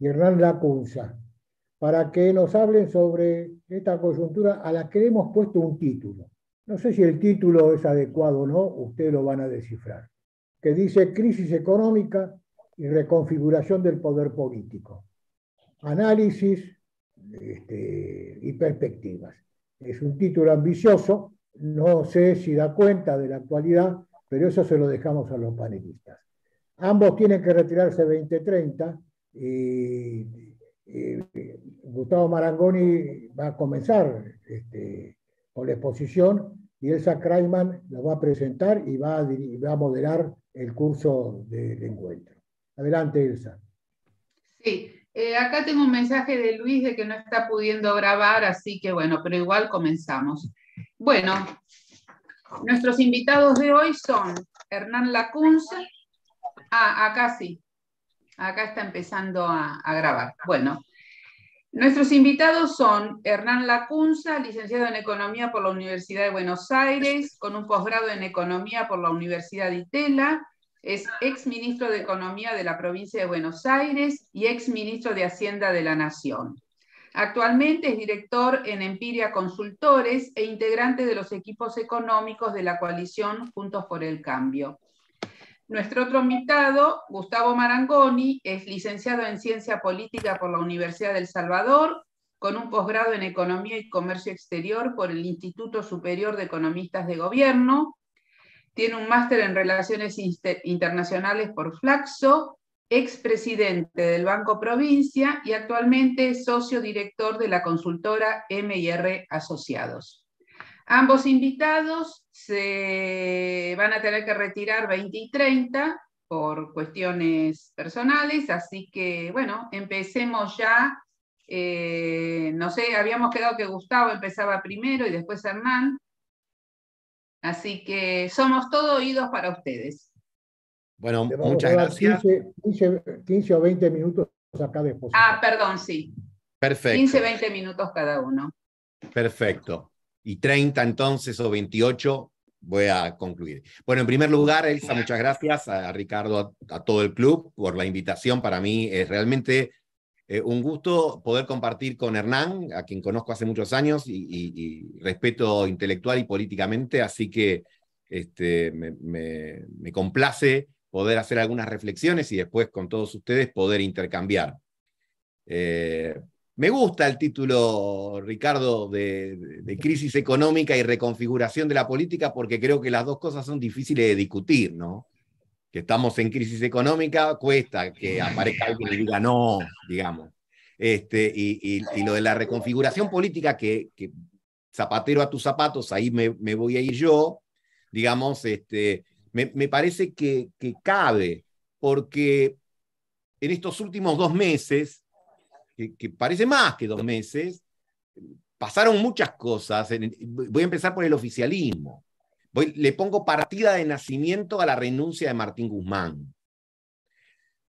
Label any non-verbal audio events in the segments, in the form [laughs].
y Hernán Lacunza, para que nos hablen sobre esta coyuntura a la que hemos puesto un título. No sé si el título es adecuado o no, ustedes lo van a descifrar, que dice Crisis económica y reconfiguración del poder político. Análisis este, y perspectivas. Es un título ambicioso, no sé si da cuenta de la actualidad, pero eso se lo dejamos a los panelistas. Ambos tienen que retirarse 2030 Gustavo Marangoni va a comenzar este, con la exposición y Elsa Kraiman la va a presentar y va a, moderar el curso del encuentro. Adelante, Elsa. Sí, eh, acá tengo un mensaje de Luis de que no está pudiendo grabar, así que bueno, pero igual comenzamos. Bueno, nuestros invitados de hoy son Hernán Lacunza, Ah, acá sí. Acá está empezando a, grabar. Bueno, nuestros invitados son Hernán Lacunza, licenciado en Economía por la Universidad de Buenos Aires, con un posgrado en Economía por la Universidad de Itela, es ex ministro de Economía de la provincia de Buenos Aires y ex ministro de Hacienda de la Nación. Actualmente es director en Empiria Consultores e integrante de los equipos económicos de la coalición Juntos por el Cambio. Nuestro otro invitado, Gustavo Marangoni, es licenciado en Ciencia Política por la Universidad del Salvador, con un posgrado en Economía y Comercio Exterior por el Instituto Superior de Economistas de Gobierno. Tiene un máster en Relaciones Internacionales por Flaxo, expresidente del Banco Provincia y actualmente socio director de la consultora MR Asociados. Ambos invitados se van a tener que retirar 20 y 30 por cuestiones personales, así que bueno, empecemos ya. Eh, no sé, habíamos quedado que Gustavo empezaba primero y después Hernán. Así que somos todo oídos para ustedes. Bueno, muchas gracias. 15, o 20 minutos acá cada Ah, perdón, sí. Perfecto. 15, 20 minutos cada uno. Perfecto y 30 entonces o 28 voy a concluir. Bueno, en primer lugar, Elsa, muchas gracias a, Ricardo, a, todo el club por la invitación. Para mí es realmente eh, un gusto poder compartir con Hernán, a quien conozco hace muchos años y, respeto intelectual y políticamente, así que este, me, complace poder hacer algunas reflexiones y después con todos ustedes poder intercambiar. Eh, me gusta el título, Ricardo, de, crisis económica y reconfiguración de la política, porque creo que las dos cosas son difíciles de discutir, ¿no? Que estamos en crisis económica, cuesta que aparezca alguien y diga no, digamos. Este, y, lo de la reconfiguración política, que, zapatero a tus zapatos, ahí me, voy a ir yo, digamos, este, me, parece que, que cabe, porque en estos últimos dos meses que, parece más que dos meses, pasaron muchas cosas. Voy a empezar por el oficialismo. Voy, le pongo partida de nacimiento a la renuncia de Martín Guzmán.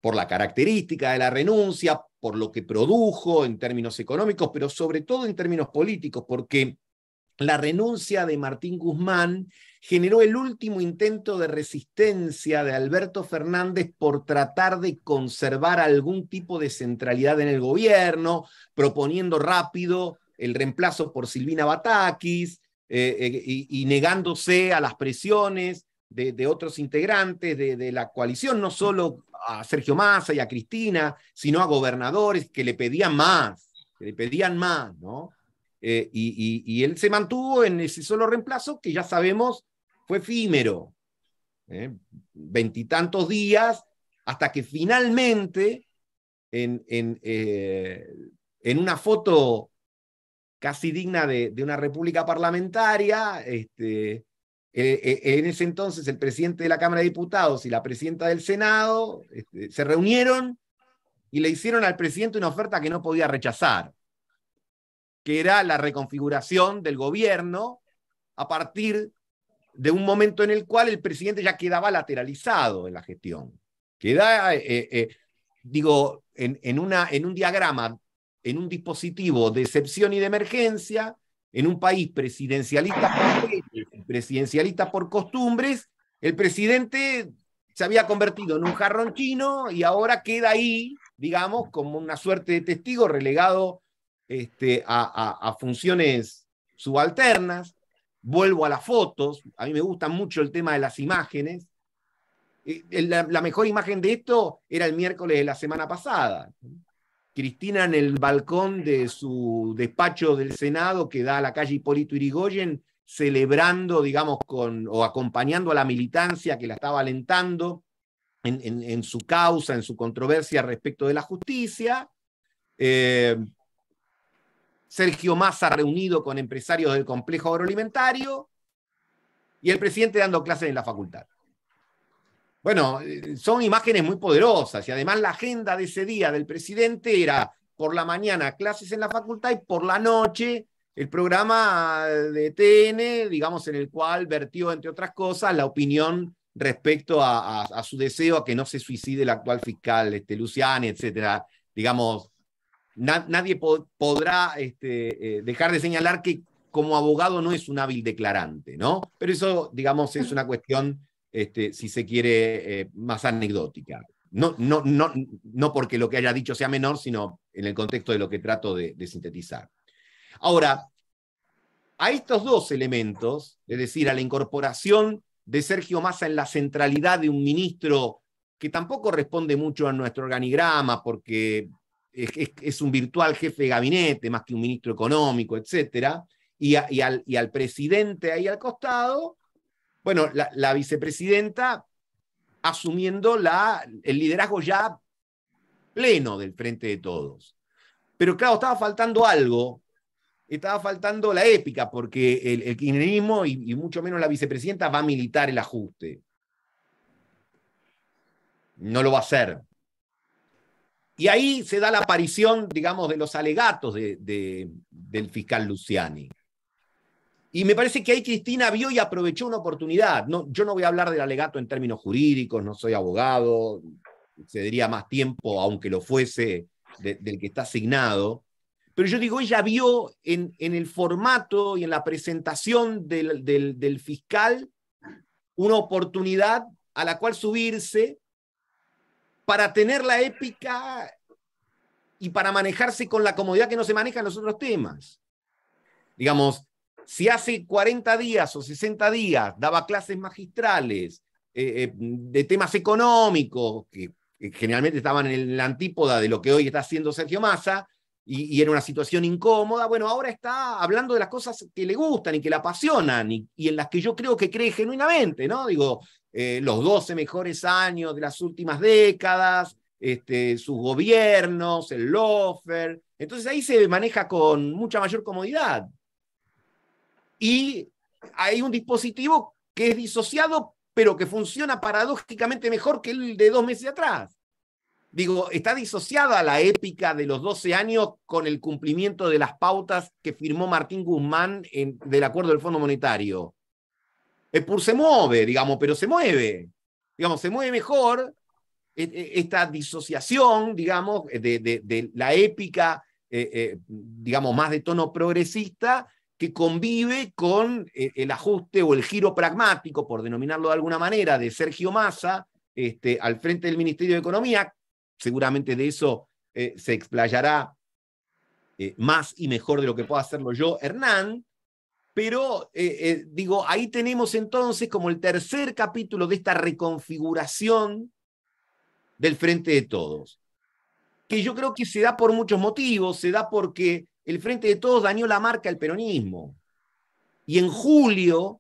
Por la característica de la renuncia, por lo que produjo en términos económicos, pero sobre todo en términos políticos, porque la renuncia de Martín Guzmán generó el último intento de resistencia de Alberto Fernández por tratar de conservar algún tipo de centralidad en el gobierno, proponiendo rápido el reemplazo por Silvina Batakis eh, eh, y, negándose a las presiones de, otros integrantes de, la coalición, no solo a Sergio Massa y a Cristina, sino a gobernadores que le pedían más, que le pedían más, ¿no? Eh, y él se mantuvo en ese solo reemplazo que ya sabemos fue efímero, ¿eh? veintitantos días, hasta que finalmente, en, eh, una foto casi digna de, una república parlamentaria, este, eh, en ese entonces el presidente de la Cámara de Diputados y la presidenta del Senado este, se reunieron y le hicieron al presidente una oferta que no podía rechazar, que era la reconfiguración del gobierno a partir de un momento en el cual el presidente ya quedaba lateralizado en la gestión. Queda, eh, eh, eh, digo, en, una, en un diagrama, en un dispositivo de excepción y de emergencia, en un país presidencialista por, presidencialista por costumbres, el presidente se había convertido en un jarrón chino y ahora queda ahí, digamos, como una suerte de testigo relegado este, a funciones subalternas vuelvo a las fotos, a mí me gusta mucho el tema de las imágenes. La, mejor imagen de esto era el miércoles de la semana pasada. Cristina en el balcón de su despacho del Senado que da a la calle Hipólito Irigoyen, celebrando, digamos, con, o acompañando a la militancia que la estaba alentando en, su causa, en su controversia respecto de la justicia. Eh, Sergio Massa reunido con empresarios del complejo agroalimentario y el presidente dando clases en la facultad. Bueno, eh, son imágenes muy poderosas y además la agenda de ese día del presidente era por la mañana clases en la facultad y por la noche el programa de TN, digamos, en el cual vertió, entre otras cosas, la opinión respecto a, su deseo a que no se suicide el actual fiscal este, Luciani, etcétera. Digamos, nadie podrá este, eh, dejar de señalar que como abogado no es un hábil declarante, ¿no? Pero eso, digamos, es una cuestión, este, si se quiere, eh, más anecdótica. No, no, no, no porque lo que haya dicho sea menor, sino en el contexto de lo que trato de, de sintetizar. Ahora, a estos dos elementos, es decir, a la incorporación de Sergio Massa en la centralidad de un ministro que tampoco responde mucho a nuestro organigrama, porque es, un virtual jefe de gabinete más que un ministro económico, etcétera, y, al, presidente ahí al costado, bueno, la, vicepresidenta asumiendo la, el liderazgo ya pleno del frente de todos. Pero claro, estaba faltando algo, estaba faltando la épica, porque el, el kirchnerismo y mucho menos la vicepresidenta va a militar el ajuste. No lo va a hacer, y ahí se da la aparición, digamos, de los alegatos del fiscal Luciani. Y me parece que ahí Cristina vio y aprovechó una oportunidad. No, yo no voy a hablar del alegato en términos jurídicos, no soy abogado, se diría más tiempo, aunque lo fuese, del que está asignado. Pero yo digo, ella vio en, el formato y en la presentación del, del fiscal una oportunidad a la cual subirse para tener la épica y para manejarse con la comodidad que no se maneja en los otros temas. Digamos, si hace 40 días o 60 días daba clases magistrales eh, eh, de temas económicos, que, generalmente estaban en la antípoda de lo que hoy está haciendo Sergio Massa, y, en era una situación incómoda, bueno, ahora está hablando de las cosas que le gustan y que le apasionan y, y en las que yo creo que cree genuinamente, ¿no? Digo, eh, los 12 mejores años de las últimas décadas, este, sus gobiernos, el lofer. Entonces ahí se maneja con mucha mayor comodidad. Y hay un dispositivo que es disociado, pero que funciona paradójicamente mejor que el de dos meses atrás. Digo, está disociada la épica de los 12 años con el cumplimiento de las pautas que firmó Martín Guzmán del acuerdo del Fondo Monetario. El PUR se mueve, digamos, pero se mueve. Digamos, se mueve mejor e-, e-, esta disociación, digamos, de, la épica, eh, eh, digamos, más de tono progresista, que convive con eh, el ajuste o el giro pragmático, por denominarlo de alguna manera, de Sergio Massa este, al frente del Ministerio de Economía. Seguramente de eso se explayará más y mejor de lo que pueda hacerlo yo, Hernán. Pero eh, eh, digo, ahí tenemos entonces como el tercer capítulo de esta reconfiguración del Frente de Todos, que yo creo que se da por muchos motivos, se da porque el Frente de Todos dañó la marca del peronismo. Y en julio,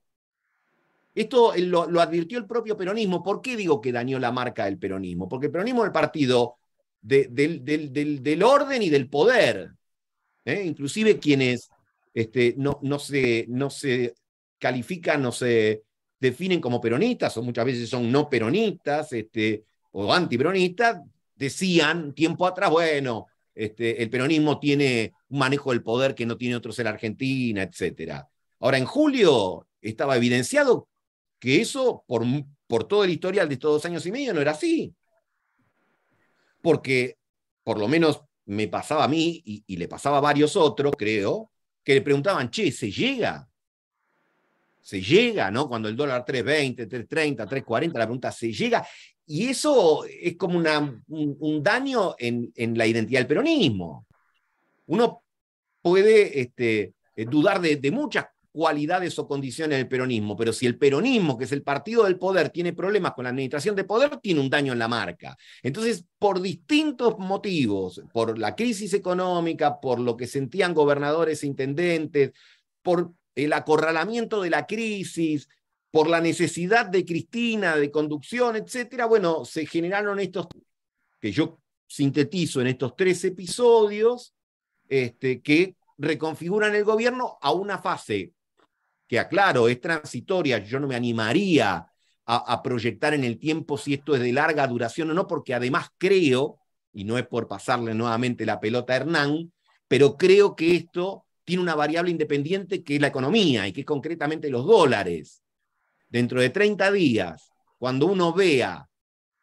esto eh, lo, advirtió el propio peronismo, ¿por qué digo que dañó la marca del peronismo? Porque el peronismo es el partido del, del, del, orden y del poder. Inclusive quienes este, no, se, no se califican, no se definen como peronistas, o muchas veces son no peronistas este, o antiperonistas, decían tiempo atrás, bueno, este, el peronismo tiene un manejo del poder que no tiene otros en la Argentina, etc. Ahora, en julio estaba evidenciado que eso, por, por todo el historial de estos dos años y medio, no era así. Porque, por lo menos me pasaba a mí y le pasaba a varios otros, creo, que le preguntaban, che, ¿se llega? ¿Se llega, no? Cuando el dólar 3.20, 3.30, 3.40, la pregunta, ¿se llega? Y eso es como una, un, daño en, la identidad del peronismo. Uno puede este, eh, dudar de, de muchas cualidades o condiciones del peronismo, pero si el peronismo, que es el partido del poder, tiene problemas con la administración de poder, tiene un daño en la marca. Entonces, por distintos motivos, por la crisis económica, por lo que sentían gobernadores e intendentes, por el acorralamiento de la crisis, por la necesidad de Cristina, de conducción, etcétera, bueno, se generaron estos que yo sintetizo en estos tres episodios, este, que reconfiguran el gobierno a una fase que aclaro, es transitoria, yo no me animaría a, proyectar en el tiempo si esto es de larga duración o no, porque además creo, y no es por pasarle nuevamente la pelota a Hernán, pero creo que esto tiene una variable independiente que es la economía y que es concretamente los dólares. Dentro de 30 días, cuando uno vea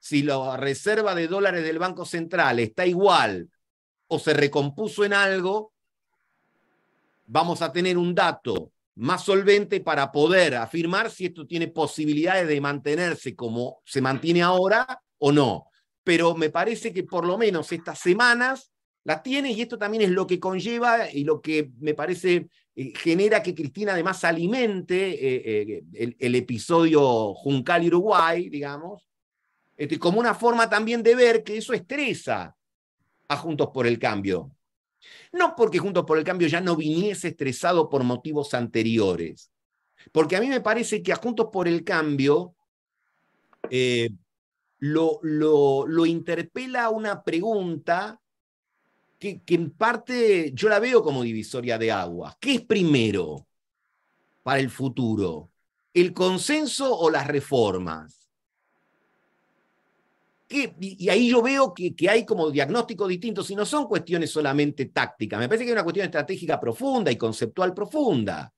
si la reserva de dólares del Banco Central está igual o se recompuso en algo, vamos a tener un dato más solvente para poder afirmar si esto tiene posibilidades de mantenerse como se mantiene ahora o no. Pero me parece que por lo menos estas semanas las tiene y esto también es lo que conlleva y lo que me parece eh, genera que Cristina además alimente eh, eh, el, episodio Juncal Uruguay, digamos, este, como una forma también de ver que eso estresa a Juntos por el Cambio. No porque Juntos por el Cambio ya no viniese estresado por motivos anteriores, porque a mí me parece que a Juntos por el Cambio eh, lo, interpela una pregunta que, que en parte yo la veo como divisoria de aguas. ¿Qué es primero para el futuro? ¿El consenso o las reformas? Y, ahí yo veo que, que, hay como diagnósticos distintos y no son cuestiones solamente tácticas. Me parece que hay una cuestión estratégica profunda y conceptual profunda.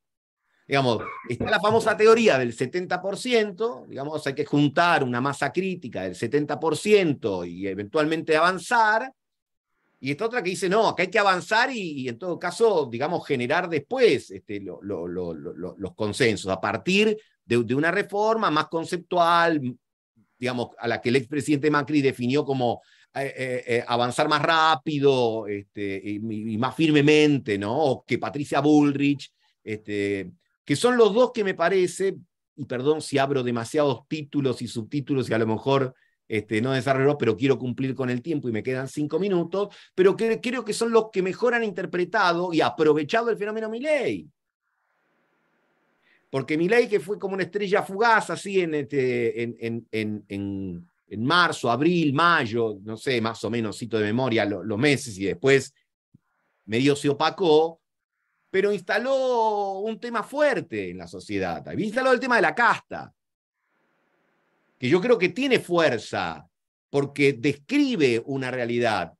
Digamos, está la famosa teoría del 70%, digamos, hay que juntar una masa crítica del 70% y eventualmente avanzar. Y esta otra que dice, no, que hay que avanzar y, en todo caso, digamos, generar después este, los consensos a partir de, de, una reforma más conceptual, digamos, a la que el expresidente Macri definió como eh, eh, eh, avanzar más rápido este, y, más firmemente, ¿no? O que Patricia Bullrich, este, que son los dos que me parece, y perdón si abro demasiados títulos y subtítulos y a lo mejor este, no desarrollo, pero quiero cumplir con el tiempo y me quedan cinco minutos, pero que, creo que son los que mejor han interpretado y aprovechado el fenómeno Milley. Porque Milei, que fue como una estrella fugaz así en, este, en, en, en, en, marzo, abril, mayo, no sé, más o menos, cito de memoria los meses y después medio se opacó, pero instaló un tema fuerte en la sociedad. instaló el tema de la casta, que yo creo que tiene fuerza porque describe una realidad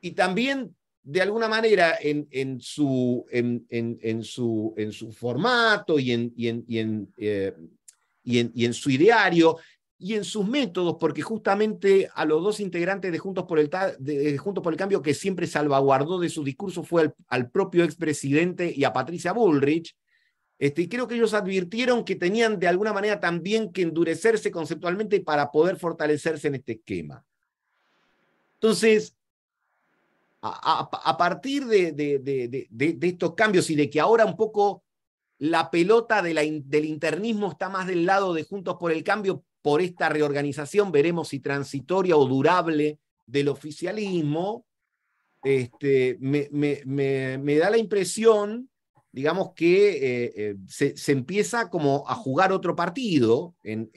y también de alguna manera en, en, su, en, en, su, en su formato y en, en, y, en, eh, en, su ideario y en sus métodos, porque justamente a los dos integrantes de Juntos por el, por el Cambio que siempre salvaguardó de su discurso fue al, propio expresidente y a Patricia Bullrich, este, y creo que ellos advirtieron que tenían de alguna manera también que endurecerse conceptualmente para poder fortalecerse en este esquema. Entonces, a, partir de, estos cambios y de que ahora un poco la pelota del internismo está más del lado de Juntos por el Cambio, por esta reorganización, veremos si transitoria o durable del oficialismo, este, me, da la impresión, digamos, que eh, eh, se, empieza como a jugar otro partido en,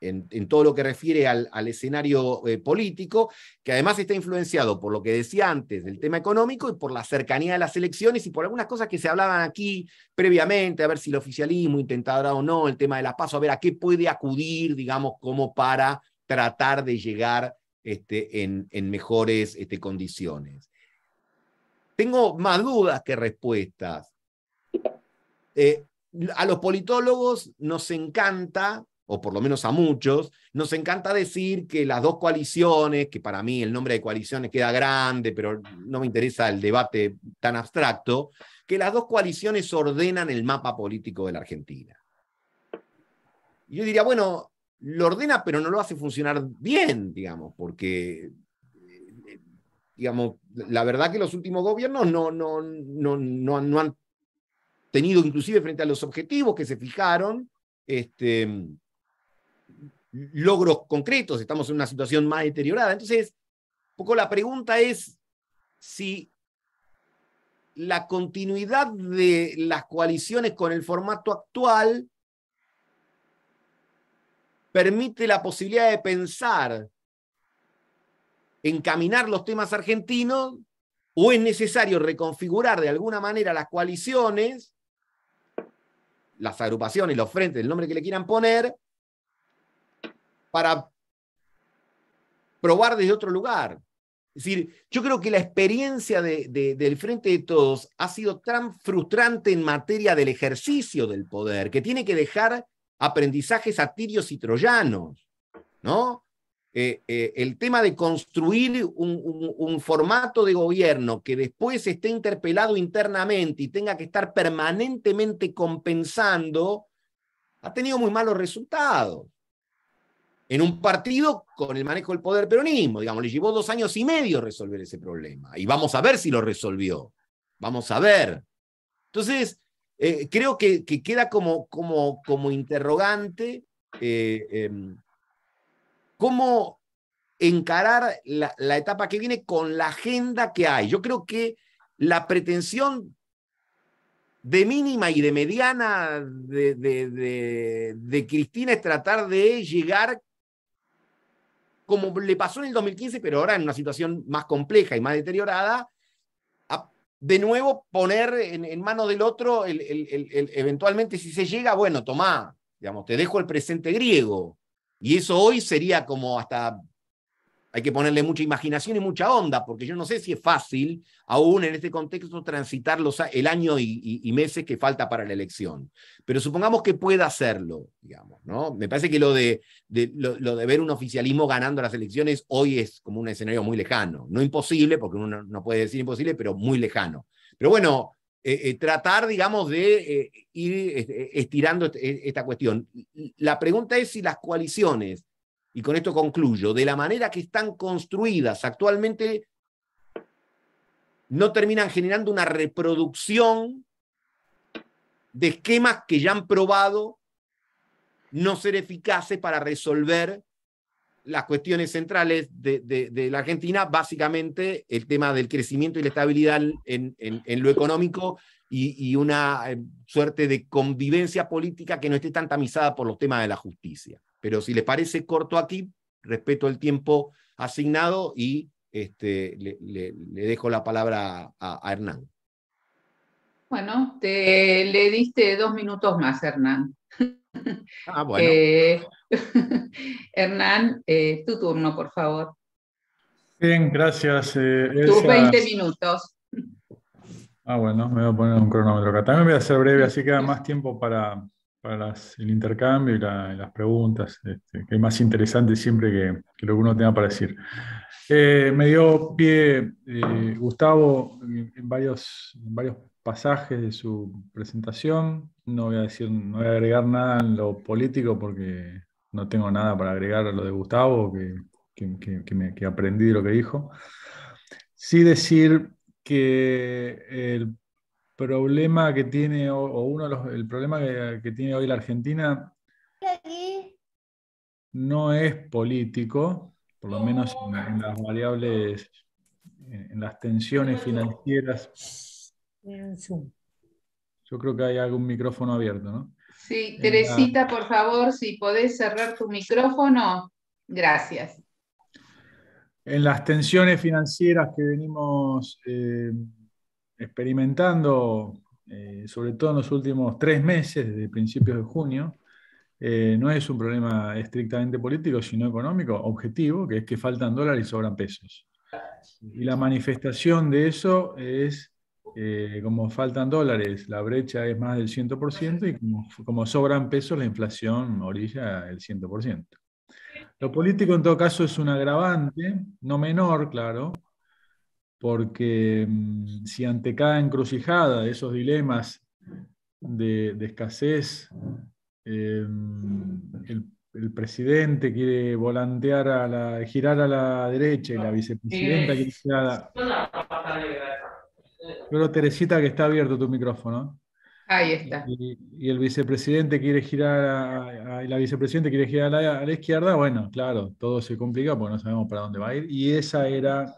en, todo lo que refiere al, escenario eh, político, que además está influenciado por lo que decía antes del tema económico y por la cercanía de las elecciones y por algunas cosas que se hablaban aquí previamente, a ver si el oficialismo intentará o no, el tema de la PASO, a ver a qué puede acudir, digamos, como para tratar de llegar este, en, mejores este, condiciones. Tengo más dudas que respuestas. Eh, a los politólogos nos encanta o por lo menos a muchos, nos encanta decir que las dos coaliciones, que para mí el nombre de coaliciones queda grande, pero no me interesa el debate tan abstracto, que las dos coaliciones ordenan el mapa político de la Argentina. yo diría, bueno, lo ordena, pero no lo hace funcionar bien, digamos, porque eh, digamos, la verdad que los últimos gobiernos no, no, no, no, no han tenido, inclusive frente a los objetivos que se fijaron, este, logros concretos, estamos en una situación más deteriorada. Entonces, un poco la pregunta es si la continuidad de las coaliciones con el formato actual permite la posibilidad de pensar, encaminar los temas argentinos, o es necesario reconfigurar de alguna manera las coaliciones, las agrupaciones, los frentes, el nombre que le quieran poner, para probar desde otro lugar. Es decir, yo creo que la experiencia del Frente de Todos ha sido tan frustrante en materia del ejercicio del poder, que tiene que dejar aprendizajes tirios y troyanos, ¿no? Eh, eh, el tema de construir un, formato de gobierno que después esté interpelado internamente y tenga que estar permanentemente compensando, ha tenido muy malos resultados en un partido con el manejo del poder peronismo. Digamos, le llevó dos años y medio resolver ese problema. Y vamos a ver si lo resolvió. Vamos a ver. Entonces, eh, creo que, queda como, como, como interrogante eh, em, cómo encarar la, etapa que viene con la agenda que hay. Yo creo que la pretensión de mínima y de mediana de, de, Cristina es tratar de llegar como le pasó en el 2015, pero ahora en una situación más compleja y más deteriorada, de nuevo poner en, en manos del otro, eventualmente si se llega, bueno, tomá, digamos, te dejo el presente griego. Y eso hoy sería como hasta hay que ponerle mucha imaginación y mucha onda, porque yo no sé si es fácil, aún en este contexto, transitar el año y, meses que falta para la elección. Pero supongamos que pueda hacerlo, digamos, ¿no? Me parece que lo de, lo, de ver un oficialismo ganando las elecciones hoy es como un escenario muy lejano. No imposible, porque uno no puede decir imposible, pero muy lejano. Pero bueno, eh, eh, tratar, digamos, de eh, ir este, estirando este, esta cuestión. La pregunta es si las coaliciones y con esto concluyo, de la manera que están construidas actualmente, no terminan generando una reproducción de esquemas que ya han probado no ser eficaces para resolver las cuestiones centrales de, la Argentina, básicamente el tema del crecimiento y la estabilidad en, lo económico y, y, una eh, suerte de convivencia política que no esté tan tamizada por los temas de la justicia. Pero si les parece corto aquí, respeto el tiempo asignado y este, le, dejo la palabra a, Hernán. Bueno, te, le diste dos minutos más, Hernán. [laughs] Ah, bueno. Eh, [laughs] Hernán, es eh, tu turno, por favor. Bien, gracias. Eh, Tus 20 minutos. Ah, bueno, me voy a poner un cronómetro acá. También voy a ser breve, así queda más tiempo para, para el intercambio y, las preguntas, este, que es más interesante siempre que, lo que uno tenga para decir. Eh, me dio pie eh, Gustavo en, varios, varios pasajes de su presentación. No voy a decir, no a agregar nada en lo político porque no tengo nada para agregar a lo de Gustavo, que, aprendí de lo que dijo. Sí decir que el problema que tiene, uno el problema que, tiene hoy la Argentina no es político, por lo menos en, las variables, en, las tensiones financieras. Yo creo que hay algún micrófono abierto, ¿no? Sí, Teresita, por favor, si podés cerrar tu micrófono, gracias. En las tensiones financieras que venimos eh, experimentando, eh, sobre todo en los últimos tres meses, desde principios de junio, eh, no es un problema estrictamente político, sino económico, objetivo, que es que faltan dólares y sobran pesos. Y la manifestación de eso es, eh, como faltan dólares, la brecha es más del 100% y como, como, sobran pesos, la inflación orilla el 100%. Lo político en todo caso es un agravante, no menor, claro, porque mm, si ante cada encrucijada de esos dilemas de, escasez, eh, el, presidente quiere volantear a la, girar a la derecha y la vicepresidenta quiere girar a la... Teresita, que está abierto tu micrófono. Ahí está. Y, el vicepresidente quiere girar, a, la vicepresidenta quiere girar a la, a la, izquierda, bueno, claro, todo se complica porque no sabemos para dónde va a ir. Y esa era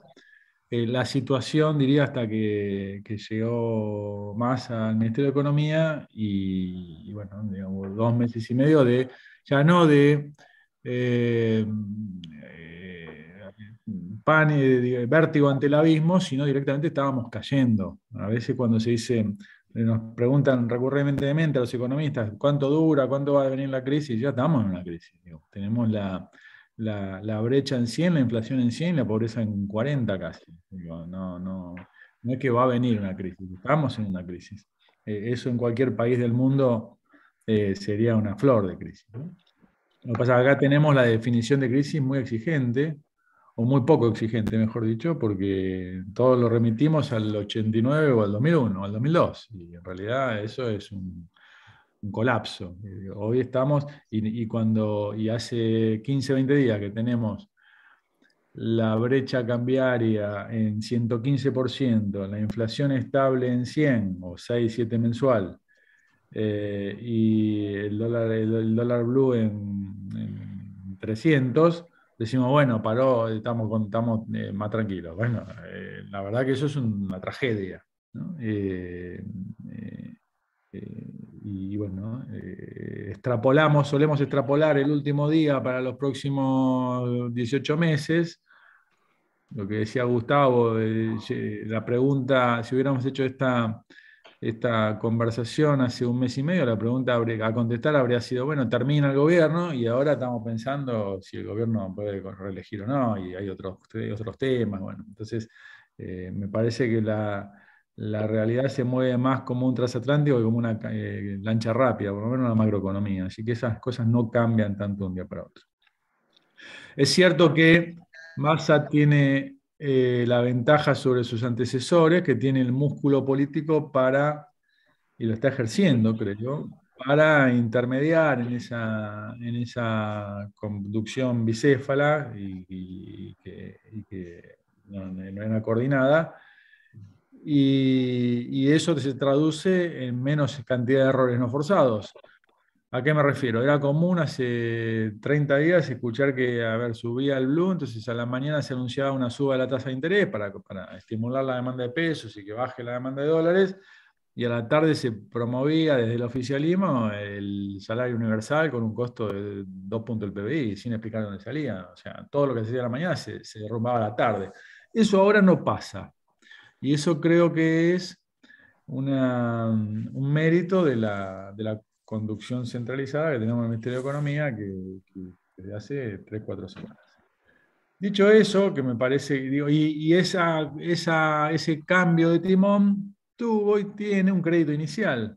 eh, la situación, diría, hasta que, llegó más al Ministerio de Economía y, bueno, digamos, dos meses y medio de, ya no de eh, eh pan, eh, vértigo ante el abismo, sino directamente estábamos cayendo. A veces cuando se dice, nos preguntan recurrentemente a los economistas, ¿cuánto dura? ¿Cuánto va a venir la crisis? Ya estamos en una crisis. Tenemos la la, brecha en 100, la inflación en 100 y la pobreza en 40 casi. no, no, no es que va a venir una crisis, estamos en una crisis. Eh, eso en cualquier país del mundo eh, sería una flor de crisis. Lo pasa acá tenemos la definición de crisis muy exigente, o muy poco exigente, mejor dicho, porque todos lo remitimos al 89 o al 2001, o al 2002, y en realidad eso es un, un colapso. Eh, hoy estamos, y, cuando, y hace 15, 20 días que tenemos la brecha cambiaria en 115%, la inflación estable en 100 o 6, 7 mensual, eh, y el dólar, el, dólar blue en, 300, decimos, bueno, paró, estamos, eh, más tranquilos. Bueno, la verdad que eso es una tragedia. ¿no? y bueno, eh, extrapolamos, solemos extrapolar el último día para los próximos 18 meses lo que decía Gustavo, eh, la pregunta, si hubiéramos hecho esta, esta conversación hace un mes y medio, la pregunta a contestar habría sido, bueno, termina el gobierno y ahora estamos pensando si el gobierno puede reelegir o no, y hay otros, otros temas, bueno, entonces eh, me parece que la, la realidad se mueve más como un transatlántico que como una eh, lancha rápida, por lo menos una macroeconomía. Así que esas cosas no cambian tanto de un día para otro. Es cierto que Massa tiene eh, la ventaja sobre sus antecesores, que tiene el músculo político para, y lo está ejerciendo, creo yo, para intermediar en esa, conducción bicéfala y, que, no, no era coordinada y, eso se traduce en menos cantidad de errores no forzados. ¿A qué me refiero? Era común hace 30 días escuchar que, a ver, subía el blue, entonces a la mañana se anunciaba una suba de la tasa de interés para, estimular la demanda de pesos y que baje la demanda de dólares, y a la tarde se promovía desde el oficialismo el salario universal con un costo de 2 puntos del PBI, sin explicar dónde salía. O sea, todo lo que se hacía a la mañana se, se derrumbaba a la tarde. Eso ahora no pasa. Y eso creo que es un mérito de la, conducción centralizada que tenemos en el Ministerio de Economía que, desde hace 3, 4 semanas. Dicho eso, que me parece, y, esa, ese cambio de timón tuvo y tiene un crédito inicial,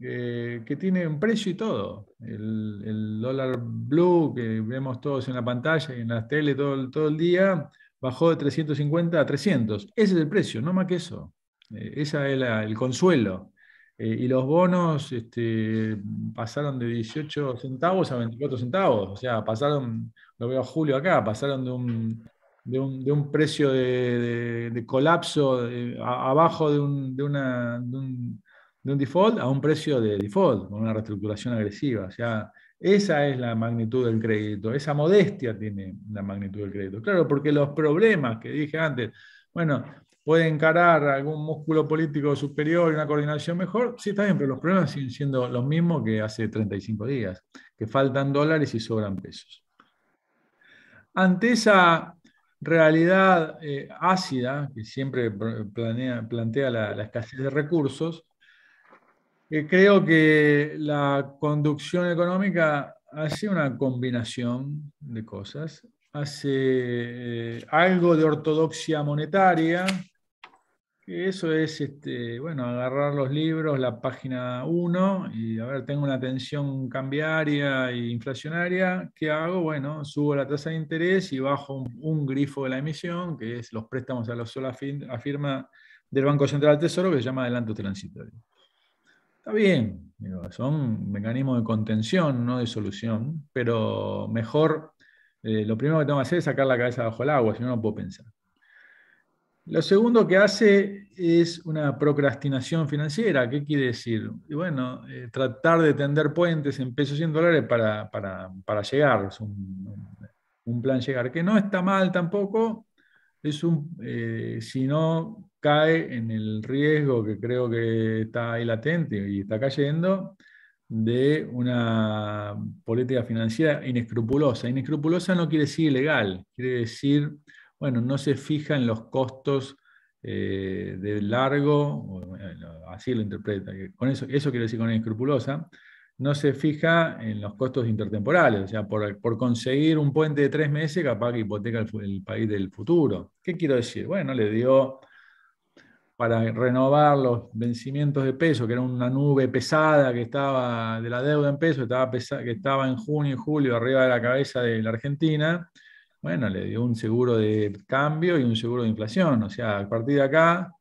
eh, que tiene un precio y todo. El, dólar blue que vemos todos en la pantalla y en las tele todo, todo el día, bajó de 350 a 300. Ese es el precio, no más que eso. Eh, ese es el consuelo. Eh, y los bonos este, pasaron de 18 centavos a 24 centavos. O sea, pasaron, lo veo a Julio acá, pasaron de un, de un, precio de, colapso abajo un, una, de un, default a un precio de default, con una reestructuración agresiva. O sea, esa es la magnitud del crédito, esa modestia tiene la magnitud del crédito. Claro, porque los problemas que dije antes, bueno, puede encarar algún músculo político superior y una coordinación mejor, sí, está bien, pero los problemas siguen siendo los mismos que hace 35 días, que faltan dólares y sobran pesos. Ante esa realidad eh, ácida que siempre plantea la escasez de recursos, creo que la conducción económica hace una combinación de cosas, hace eh, algo de ortodoxia monetaria, que eso es, este, bueno, agarrar los libros, la página 1, y a ver, tengo una tensión cambiaria e inflacionaria, ¿qué hago? Bueno, subo la tasa de interés y bajo un, grifo de la emisión, que es los préstamos a la sola firma del Banco Central del Tesoro, que se llama adelanto transitorio. Está bien, son mecanismos de contención, no de solución, pero mejor, eh, lo primero que tengo que hacer es sacar la cabeza bajo el agua, si no, no puedo pensar. Lo segundo que hace es una procrastinación financiera. ¿Qué quiere decir? Y bueno, eh, tratar de tender puentes en pesos y en dólares para, llegar. Es un, un, plan llegar, que no está mal tampoco, es un, eh, si no cae en el riesgo que creo que está ahí latente y está cayendo, de una política financiera inescrupulosa. Inescrupulosa no quiere decir ilegal, quiere decir, bueno, no se fija en los costos eh, de largo, así lo interpreta, con eso, eso quiere decir con inescrupulosa, no se fija en los costos intertemporales, o sea, por, conseguir un puente de tres meses capaz que hipoteca el, país del futuro. ¿Qué quiero decir? Bueno, le dio para renovar los vencimientos de peso, que era una nube pesada que estaba de la deuda en peso, estaba que estaba en junio y julio arriba de la cabeza de la Argentina, bueno, le dio un seguro de cambio y un seguro de inflación. O sea, a partir de acá,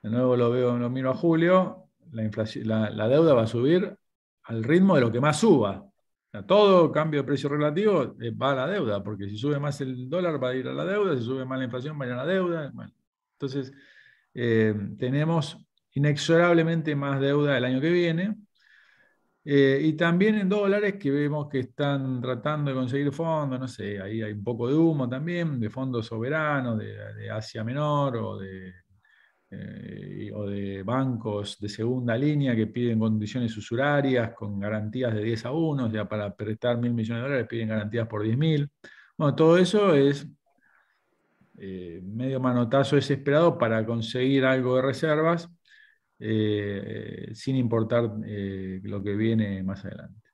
de nuevo lo veo, lo miro a julio, la deuda va a subir al ritmo de lo que más suba. todo cambio de precio relativo eh, va a la deuda, porque si sube más el dólar va a ir a la deuda, si sube más la inflación va a ir a la deuda. entonces, eh, tenemos inexorablemente más deuda el año que viene. Eh, y también en dólares que vemos que están tratando de conseguir fondos, no sé, ahí hay un poco de humo también, de fondos soberanos, de, de Asia Menor o de eh, o de bancos de segunda línea que piden condiciones usurarias con garantías de 10 a 1, ya para prestar mil millones de dólares piden garantías por 10.000. mil. Bueno, todo eso es eh, medio manotazo desesperado para conseguir algo de reservas, eh, sin importar lo que viene más adelante.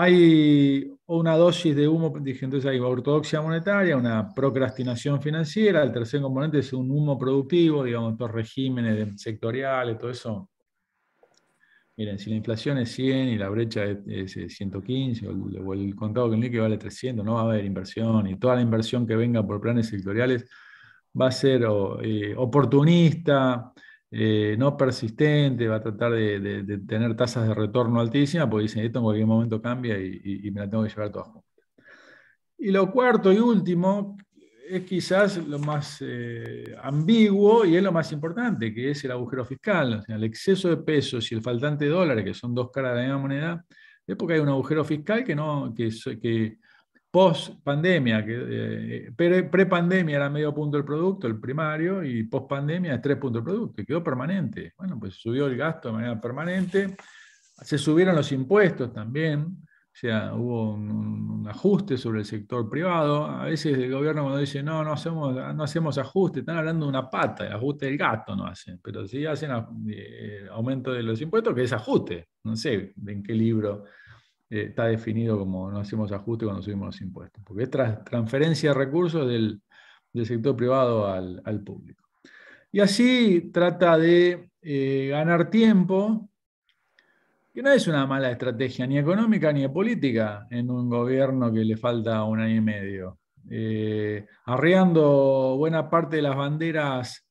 Hay una dosis de humo, dije entonces hay ortodoxia monetaria, una procrastinación financiera, el tercer componente es un humo productivo, digamos, estos regímenes sectoriales, todo eso. Miren, si la inflación es 100 y la brecha es, 115 o el, el contado con líquido vale 300, no va a haber inversión y toda la inversión que venga por planes sectoriales va a ser eh, oportunista, eh, no persistente, va a tratar de, tener tasas de retorno altísimas, porque dicen, esto en cualquier momento cambia y, me la tengo que llevar toda junta. Y lo cuarto y último es quizás lo más eh, ambiguo y es lo más importante, que es el agujero fiscal. O sea, el exceso de pesos y el faltante de dólares, que son dos caras de la misma moneda, es porque hay un agujero fiscal que, no, que post pandemia, que, eh, pre, pandemia era medio punto el producto, el primario, y post pandemia es tres puntos el producto, y quedó permanente. Bueno, pues subió el gasto de manera permanente, se subieron los impuestos también, o sea, hubo un, ajuste sobre el sector privado. A veces el gobierno cuando dice, no, no hacemos, no hacemos ajuste, están hablando de una pata, ajuste del gasto no hacen, pero sí hacen eh, aumento de los impuestos, que es ajuste, no sé en qué libro eh, está definido como no hacemos ajuste cuando subimos los impuestos, porque es transferencia de recursos del, sector privado al, público. Y así trata de eh, ganar tiempo, que no es una mala estrategia ni económica ni política en un gobierno que le falta un año y medio. Eh, arreando buena parte de las banderas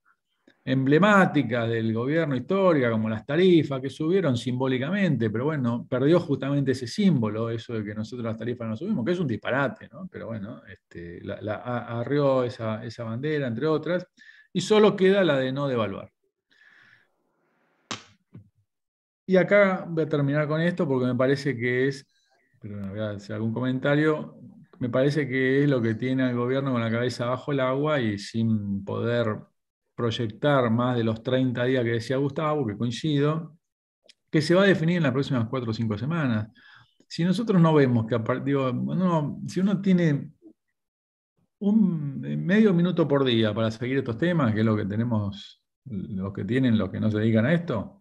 emblemática del gobierno histórica, como las tarifas, que subieron simbólicamente, pero bueno, perdió justamente ese símbolo, eso de que nosotros las tarifas no subimos, que es un disparate, ¿no? Pero bueno, este, arrió esa, esa bandera, entre otras, y solo queda la de no devaluar. Y acá voy a terminar con esto porque me parece que es, perdón, voy a hacer algún comentario, me parece que es lo que tiene el gobierno con la cabeza bajo el agua y sin poder proyectar más de los 30 días que decía Gustavo, que coincido, que se va a definir en las próximas 4 o 5 semanas. Si nosotros no vemos que a si uno tiene un medio minuto por día para seguir estos temas, que es lo que tenemos lo que tienen, los que no se dedican a esto,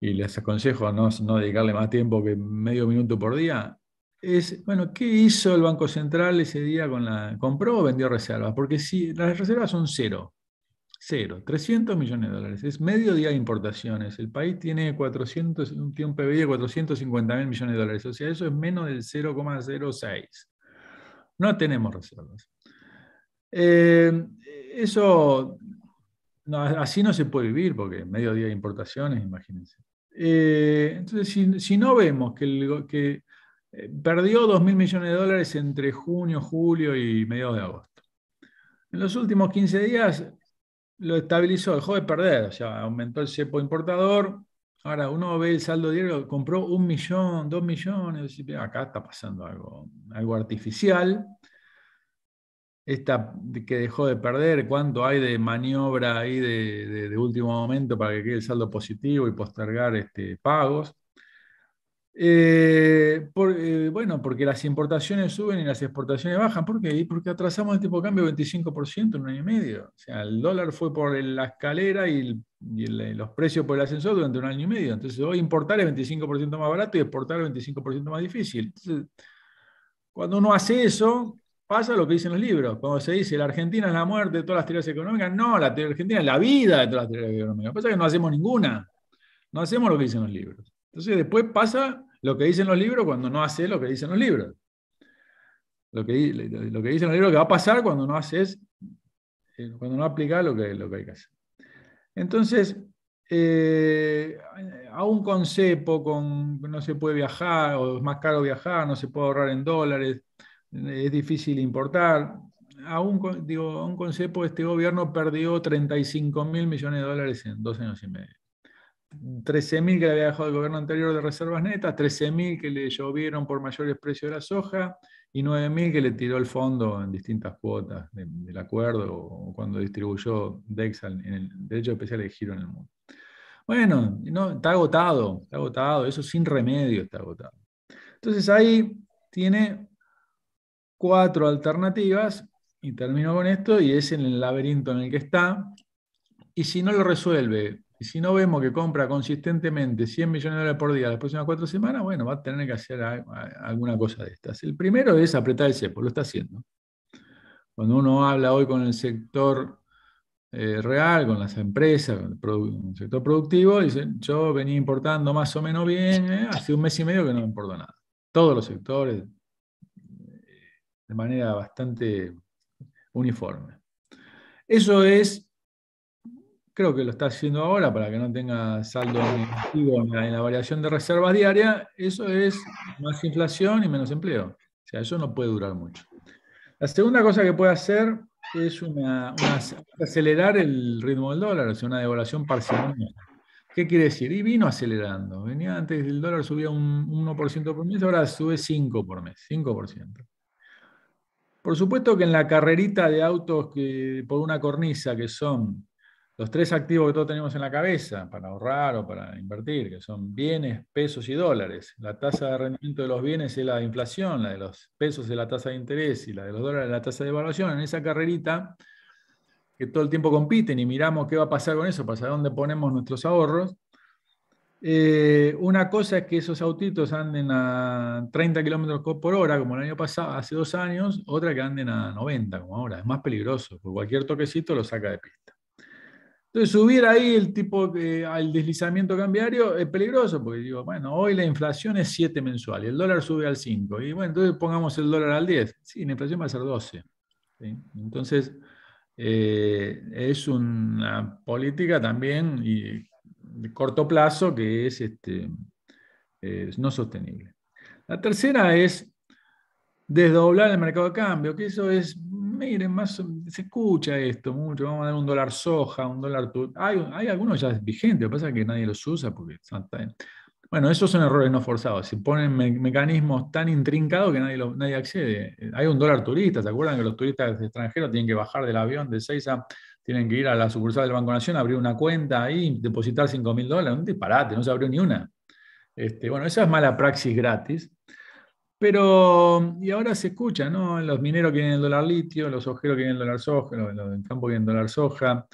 y les aconsejo no, no dedicarle más tiempo que medio minuto por día, es, bueno, ¿qué hizo el Banco Central ese día con la... compró o vendió reservas? Porque si las reservas son cero, Cero, 300 millones de dólares. Es medio día de importaciones. El país tiene 400, un, PBI de 450 mil millones de dólares. O sea, eso es menos del 0,06. No tenemos reservas. Eh, eso, así no se puede vivir porque medio día de importaciones, imagínense. Eh, entonces, si, no vemos que, que eh, perdió 2 mil millones de dólares entre junio, julio y mediados de agosto. En los últimos 15 días lo estabilizó, dejó de perder, o sea, aumentó el cepo importador. Ahora uno ve el saldo diario, compró un millón, dos millones, acá está pasando algo, algo artificial. Esta que dejó de perder, cuánto hay de maniobra ahí de, de, último momento para que quede el saldo positivo y postergar este, pagos. Eh, eh, bueno, porque las importaciones suben y las exportaciones bajan. ¿Por qué? Porque atrasamos el tipo de cambio 25% en un año y medio. O sea, el dólar fue por la escalera y, eh, los precios por el ascensor durante un año y medio. Entonces, hoy importar es 25% más barato y exportar es 25% más difícil. Entonces, cuando uno hace eso, pasa lo que dicen los libros. Cuando se dice la Argentina es la muerte de todas las teorías económicas, no, la Argentina es la vida de todas las teorías económicas. Lo que pasa es que no hacemos ninguna. No hacemos lo que dicen los libros. Entonces después pasa lo que dicen los libros cuando no haces lo que dicen los libros. Lo que, dicen los libros que va a pasar cuando no haces, eh, cuando no aplicas lo que, lo que hay que hacer. Entonces, eh, a un con con no se puede viajar, o es más caro viajar, no se puede ahorrar en dólares, es difícil importar. A un digo, este gobierno perdió 35 mil millones de dólares en dos años y medio. 13.000 que le había dejado el gobierno anterior de reservas netas, 13.000 que le llovieron por mayores precios de la soja y 9.000 que le tiró el fondo en distintas cuotas del acuerdo o cuando distribuyó DEX en el derecho especial de giro en el mundo. Bueno, no, está agotado, está agotado, eso sin remedio está agotado. Entonces ahí tiene cuatro alternativas y termino con esto y es en el laberinto en el que está. Y si no lo resuelve si no vemos que compra consistentemente 100 millones de dólares por día las próximas cuatro semanas, bueno, va a tener que hacer alguna cosa de estas. El primero es apretar el cepo, lo está haciendo. Cuando uno habla hoy con el sector eh, real, con las empresas, con el, sector productivo, dicen, yo venía importando más o menos bien, eh, hace un mes y medio que no me importo nada. Todos los sectores, eh, de manera bastante uniforme. Eso es creo que lo está haciendo ahora para que no tenga saldo negativo en la, variación de reservas diaria, eso es más inflación y menos empleo. O sea, eso no puede durar mucho. La segunda cosa que puede hacer es acelerar el ritmo del dólar, es una devaluación parcial. ¿Qué quiere decir? Y vino acelerando. Venía antes el dólar subía un, 1% por mes, ahora sube 5 por mes, 5%. Por supuesto que en la carrerita de autos que, por una cornisa, que son los tres activos que todos tenemos en la cabeza para ahorrar o para invertir, que son bienes, pesos y dólares. La tasa de rendimiento de los bienes es la de inflación, la de los pesos es la tasa de interés y la de los dólares es la tasa de evaluación. En esa carrerita que todo el tiempo compiten y miramos qué va a pasar con eso, para saber dónde ponemos nuestros ahorros. Eh, una cosa es que esos autitos anden a 30 kilómetros por hora, como el año pasado, hace dos años, otra que anden a 90, como ahora. Es más peligroso, porque cualquier toquecito lo saca de pista. Entonces, subir ahí el tipo al deslizamiento cambiario es peligroso, porque digo, bueno, hoy la inflación es 7 mensual y el dólar sube al 5. Y bueno, entonces pongamos el dólar al 10. Sí, la inflación va a ser 12. Entonces, eh, es una política también de corto plazo que es este, eh, no sostenible. La tercera es desdoblar el mercado de cambio, que eso es, miren, más se escucha esto mucho, vamos a dar un dólar soja, un dólar... Hay, hay algunos ya vigentes, lo que pasa es que nadie los usa porque Bueno, esos son errores no forzados, se ponen mecanismos tan intrincados que nadie, nadie accede. Hay un dólar turista, ¿se acuerdan que los turistas extranjeros tienen que bajar del avión de 6 a tienen que ir a la sucursal del Banco Nación, abrir una cuenta ahí, depositar 5 mil dólares, un disparate, no se abrió ni una. Este, bueno, esa es mala praxis gratis, pero, y ahora se escucha, ¿no? Los mineros que quieren el dólar litio, los ojeros quieren el dólar soja, los, del campo quieren el dólar soja,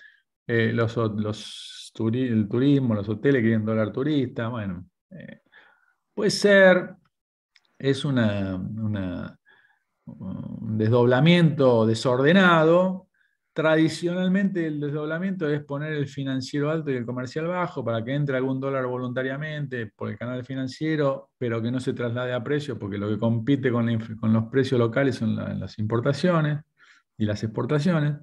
eh, el turismo, los hoteles que quieren dólar turista, bueno. Eh, puede ser, es un desdoblamiento desordenado, Tradicionalmente el desdoblamiento es poner el financiero alto y el comercial bajo para que entre algún dólar voluntariamente por el canal financiero, pero que no se traslade a precios, porque lo que compite con, los precios locales son las importaciones y las exportaciones.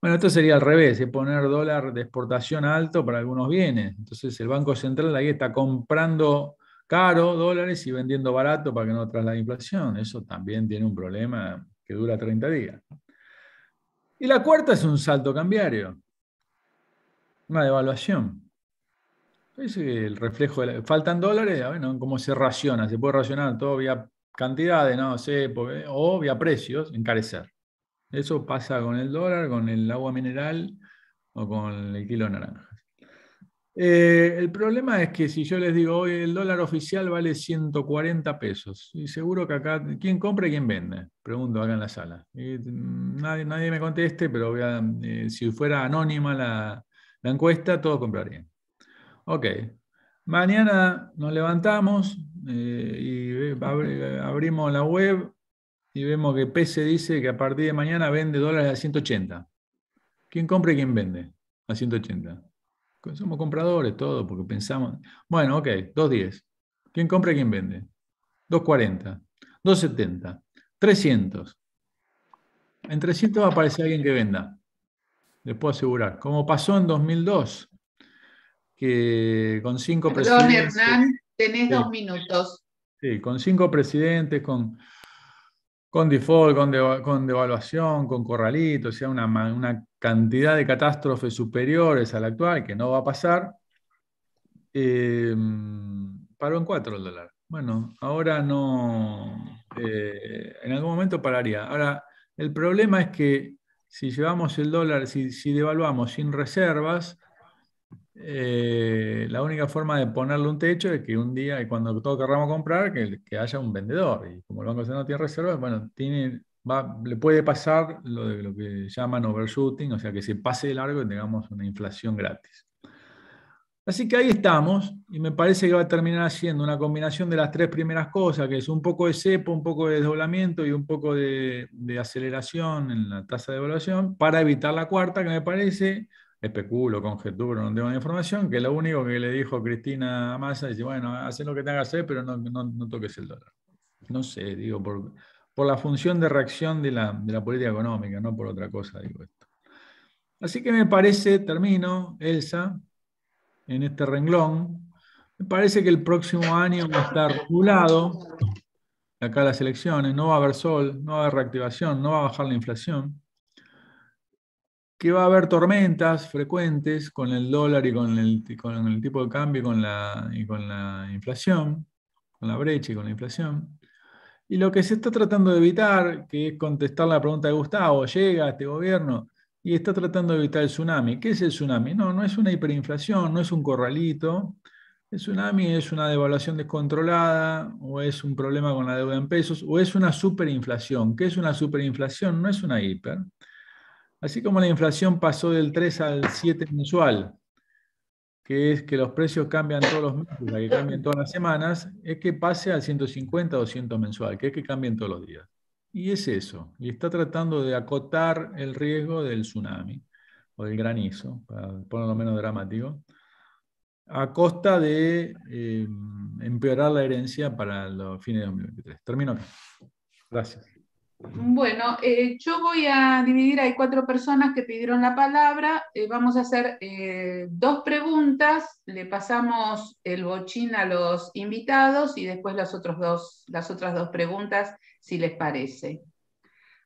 Bueno, esto sería al revés, es poner dólar de exportación alto para algunos bienes. Entonces el Banco Central ahí está comprando caro dólares y vendiendo barato para que no traslade inflación. Eso también tiene un problema que dura 30 días. Y la cuarta es un salto cambiario, una devaluación. Es el reflejo, de faltan dólares, a ¿cómo se raciona? Se puede racionar todo vía cantidades, no sé, o vía precios, encarecer. Eso pasa con el dólar, con el agua mineral o con el kilo de naranja. Eh, el problema es que si yo les digo hoy el dólar oficial vale 140 pesos, y seguro que acá, ¿quién compra y quién vende? Pregunto acá en la sala. Mm, nadie, me conteste, pero eh, si fuera anónima la, encuesta, todos comprarían. Ok, mañana nos levantamos eh, y abrimos la web y vemos que PC dice que a partir de mañana vende dólares a 180. ¿Quién compra y quién vende a 180? somos compradores, todo, porque pensamos, bueno, ok, 2.10. ¿Quién compra y quién vende? 2.40, 2.70, 300. En 300 va a aparecer alguien que venda. Les puedo asegurar. Como pasó en 2002, que con cinco Perdón, presidentes. Hernán, tenés dos minutos. Sí, con cinco presidentes, con, con default, con, devaluación, con corralito, o sea, una, una cantidad de catástrofes superiores a la actual, que no va a pasar, eh, paró en 4 el dólar. Bueno, ahora no, eh, en algún momento pararía. Ahora, el problema es que si llevamos el dólar, si, devaluamos sin reservas, eh, la única forma de ponerle un techo es que un día, cuando todos querramos comprar, que, que haya un vendedor. Y como el Banco Central no tiene reservas, bueno, tiene le puede pasar lo, de, lo que llaman overshooting, o sea, que se pase de largo y tengamos una inflación gratis. Así que ahí estamos, y me parece que va a terminar haciendo una combinación de las tres primeras cosas, que es un poco de cepo, un poco de desdoblamiento y un poco de, aceleración en la tasa de evaluación, para evitar la cuarta, que me parece, especulo, conjeturo, no tengo la información, que lo único que le dijo Cristina Massa es, bueno, haz lo que tengas que hacer, pero no toques el dólar. No sé, digo, por, por la función de reacción de la, política económica, no por otra cosa, digo esto. Así que me parece, termino, Elsa, en este renglón, me parece que el próximo año va a estar pulado. acá las elecciones, no va a haber sol, no va a haber reactivación, no va a bajar la inflación, que va a haber tormentas frecuentes con el dólar y con el, con el tipo de cambio con, la, y con la inflación, con la brecha y con la inflación y lo que se está tratando de evitar, que es contestar la pregunta de Gustavo, llega este gobierno y está tratando de evitar el tsunami. ¿Qué es el tsunami? No, no es una hiperinflación, no es un corralito. El tsunami es una devaluación descontrolada o es un problema con la deuda en pesos o es una superinflación. ¿Qué es una superinflación? No es una hiper. Así como la inflación pasó del 3 al 7 mensual que es que los precios cambian todos los meses, que cambian todas las semanas, es que pase al 150 o 200 mensual, que es que cambien todos los días. Y es eso, y está tratando de acotar el riesgo del tsunami o del granizo, para ponerlo menos dramático, a costa de eh, empeorar la herencia para los fines de 2023. Termino aquí. Gracias. Bueno, eh, yo voy a dividir, hay cuatro personas que pidieron la palabra, eh, vamos a hacer eh, dos preguntas, le pasamos el bochín a los invitados y después las, dos, las otras dos preguntas, si les parece.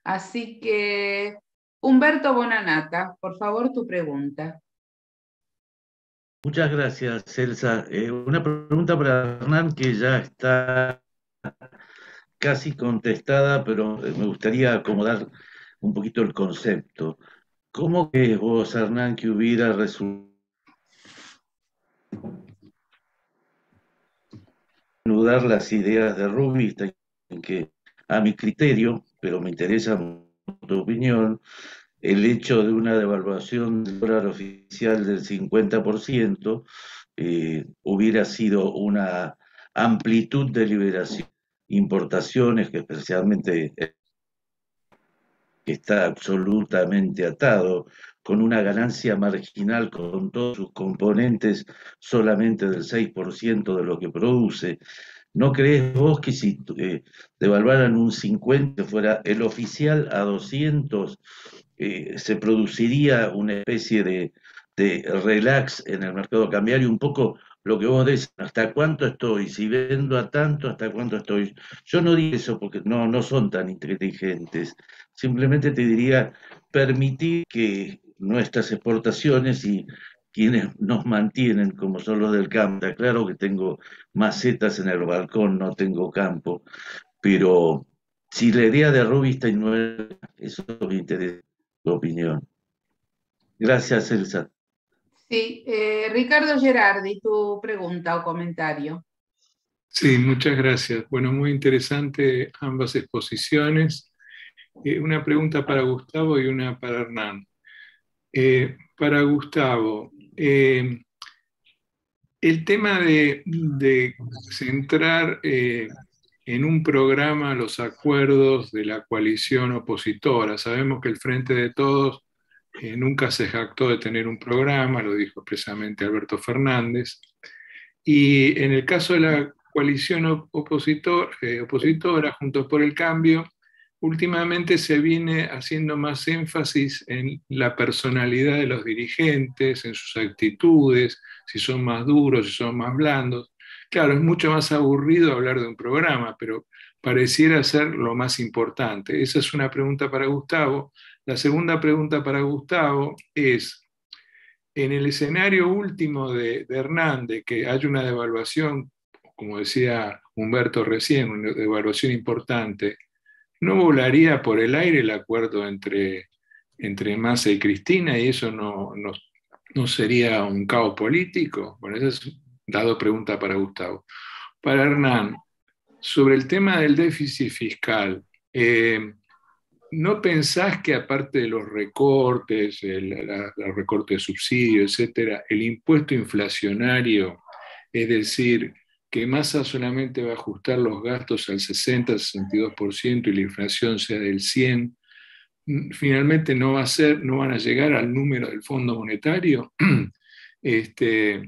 Así que, Humberto Bonanata, por favor, tu pregunta. Muchas gracias, Elsa. una pregunta para Hernán que ya está casi contestada, pero eh, me gustaría acomodar un poquito el concepto. ¿Cómo que vos, Hernán, que hubiera anudar las ideas de Rubista, en que a mi criterio, pero me interesa tu opinión, el hecho de una devaluación del dólar oficial del 50% eh, hubiera sido una amplitud de liberación importaciones que especialmente está absolutamente atado con una ganancia marginal con todos sus componentes solamente del 6% de lo que produce. ¿No crees vos que si eh, devaluaran un 50 fuera el oficial a 200, eh, se produciría una especie de, de relax en el mercado cambiario, un poco lo que vos decís, ¿hasta cuánto estoy? Si vendo a tanto, ¿hasta cuánto estoy? Yo no digo eso porque no, no son tan inteligentes. Simplemente te diría, permitir que nuestras exportaciones y quienes nos mantienen, como son los del campo, claro que tengo macetas en el balcón, no tengo campo, pero si la idea de Rubí está nueva, eso me interesa tu opinión. Gracias, Elsa. Sí, eh, Ricardo Gerardi, tu pregunta o comentario. Sí, muchas gracias. Bueno, muy interesante ambas exposiciones. Eh, una pregunta para Gustavo y una para Hernán. Eh, para Gustavo, el tema de centrar en un programa los acuerdos de la coalición opositora. Sabemos que el Frente de Todos eh, nunca se jactó de tener un programa, lo dijo expresamente Alberto Fernández. Y en el caso de la coalición eh, opositora, Juntos por el Cambio, últimamente se viene haciendo más énfasis en la personalidad de los dirigentes, en sus actitudes, si son más duros, si son más blandos. Claro, es mucho más aburrido hablar de un programa, pero pareciera ser lo más importante. Esa es una pregunta para Gustavo. La segunda pregunta para Gustavo es, en el escenario último de, Hernández, que hay una devaluación, como decía Humberto recién, una devaluación importante, ¿no volaría por el aire el acuerdo entre, entre Massa y Cristina y eso no, sería un caos político? Bueno, esa es dado pregunta para Gustavo. Para Hernán, sobre el tema del déficit fiscal, eh, no pensás que aparte de los recortes, el, recorte de subsidios, etcétera, el impuesto inflacionario, es decir, que Massa solamente va a ajustar los gastos al 60-62% y la inflación sea del 100%, mm, finalmente no, va a ser, no van a llegar al número del Fondo Monetario? [clears throat] Este,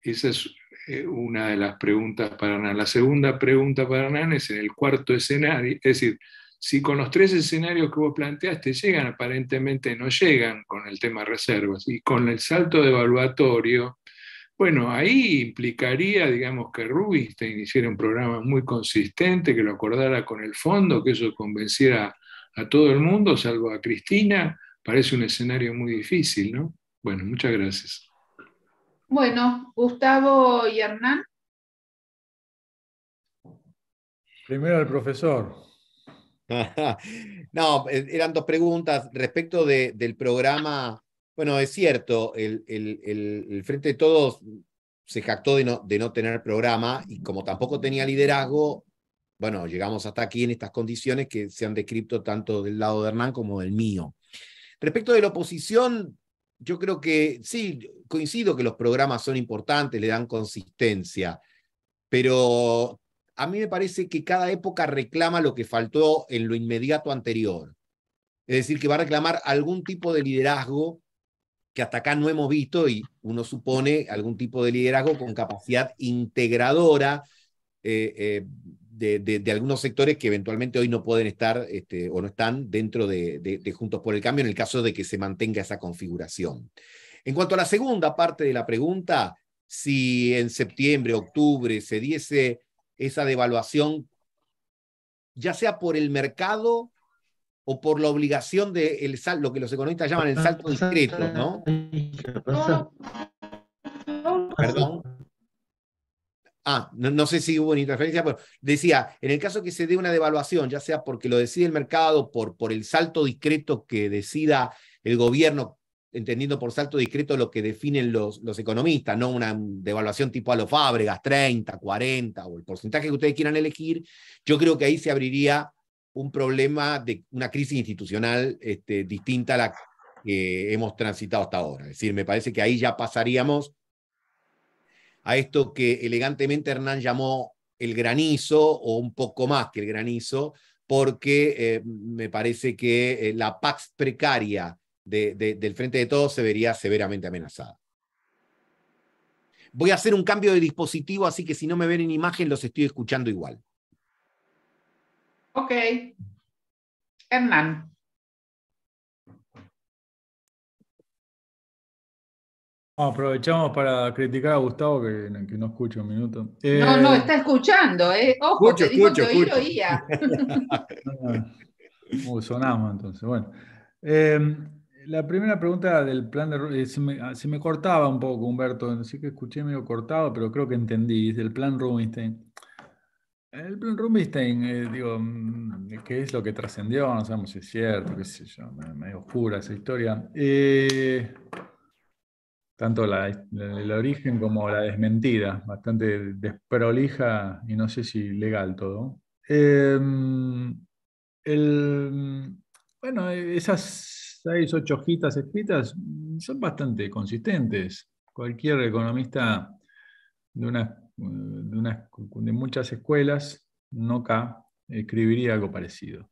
esa es eh, una de las preguntas para Hernán. La segunda pregunta para Hernán es en el cuarto escenario, es decir, si con los tres escenarios que vos planteaste llegan, aparentemente no llegan con el tema reservas y con el salto de evaluatorio, bueno, ahí implicaría, digamos, que te hiciera un programa muy consistente, que lo acordara con el fondo, que eso convenciera a todo el mundo, salvo a Cristina. Parece un escenario muy difícil, ¿no? Bueno, muchas gracias. Bueno, Gustavo y Hernán. Primero el profesor. [laughs] no, eh, eran dos preguntas. Respecto de, del programa, bueno, es cierto, el, el, el, Frente de Todos se jactó de no, de no tener programa y como tampoco tenía liderazgo, bueno, llegamos hasta aquí en estas condiciones que se han descrito tanto del lado de Hernán como del mío. Respecto de la oposición, yo creo que sí, coincido que los programas son importantes, le dan consistencia, pero a mí me parece que cada época reclama lo que faltó en lo inmediato anterior. Es decir, que va a reclamar algún tipo de liderazgo que hasta acá no hemos visto y uno supone algún tipo de liderazgo con capacidad integradora eh, eh, de, algunos sectores que eventualmente hoy no pueden estar este, o no están dentro de, de, Juntos por el Cambio en el caso de que se mantenga esa configuración. En cuanto a la segunda parte de la pregunta, si en septiembre, octubre se diese esa devaluación, ya sea por el mercado o por la obligación de el lo que los economistas llaman el salto discreto, ¿no? Perdón. Ah, no, sé si hubo una interferencia, pero decía, en el caso que se dé una devaluación, ya sea porque lo decide el mercado, por, por el salto discreto que decida el gobierno entendiendo por salto discreto lo que definen los, los economistas, no una devaluación tipo a los fábricas, 30, 40 o el porcentaje que ustedes quieran elegir, yo creo que ahí se abriría un problema de una crisis institucional este, distinta a la que hemos transitado hasta ahora. Es decir, me parece que ahí ya pasaríamos a esto que elegantemente Hernán llamó el granizo o un poco más que el granizo, porque eh, me parece que eh, la pax precaria del Frente de Todos se vería severamente amenazada. Voy a hacer un cambio de dispositivo, así que si no me ven en imagen, los estoy escuchando igual. Ok. Hernán. Aprovechamos para criticar a Gustavo, que, no escucha un minuto. no, eh, no, está escuchando, ¿eh? Ojo, te digo que escucho. oí, oía. [laughs] Uh, sonamos entonces, bueno. Eh, la primera pregunta del plan de eh, ah, se, me, cortaba un poco, Humberto, Sí que escuché medio cortado, pero creo que entendí, del plan Rubinstein. El plan Rubinstein, eh, digo, mm, ¿qué es lo que trascendió? No sabemos si es cierto, qué sé yo, medio oscura esa historia. Eh, tanto el origen como la desmentida, bastante desprolija y no sé si legal todo. Em, bueno, esas seis, ocho hojitas escritas son bastante consistentes. Cualquier economista de, una, de, muchas escuelas, no escribiría algo parecido.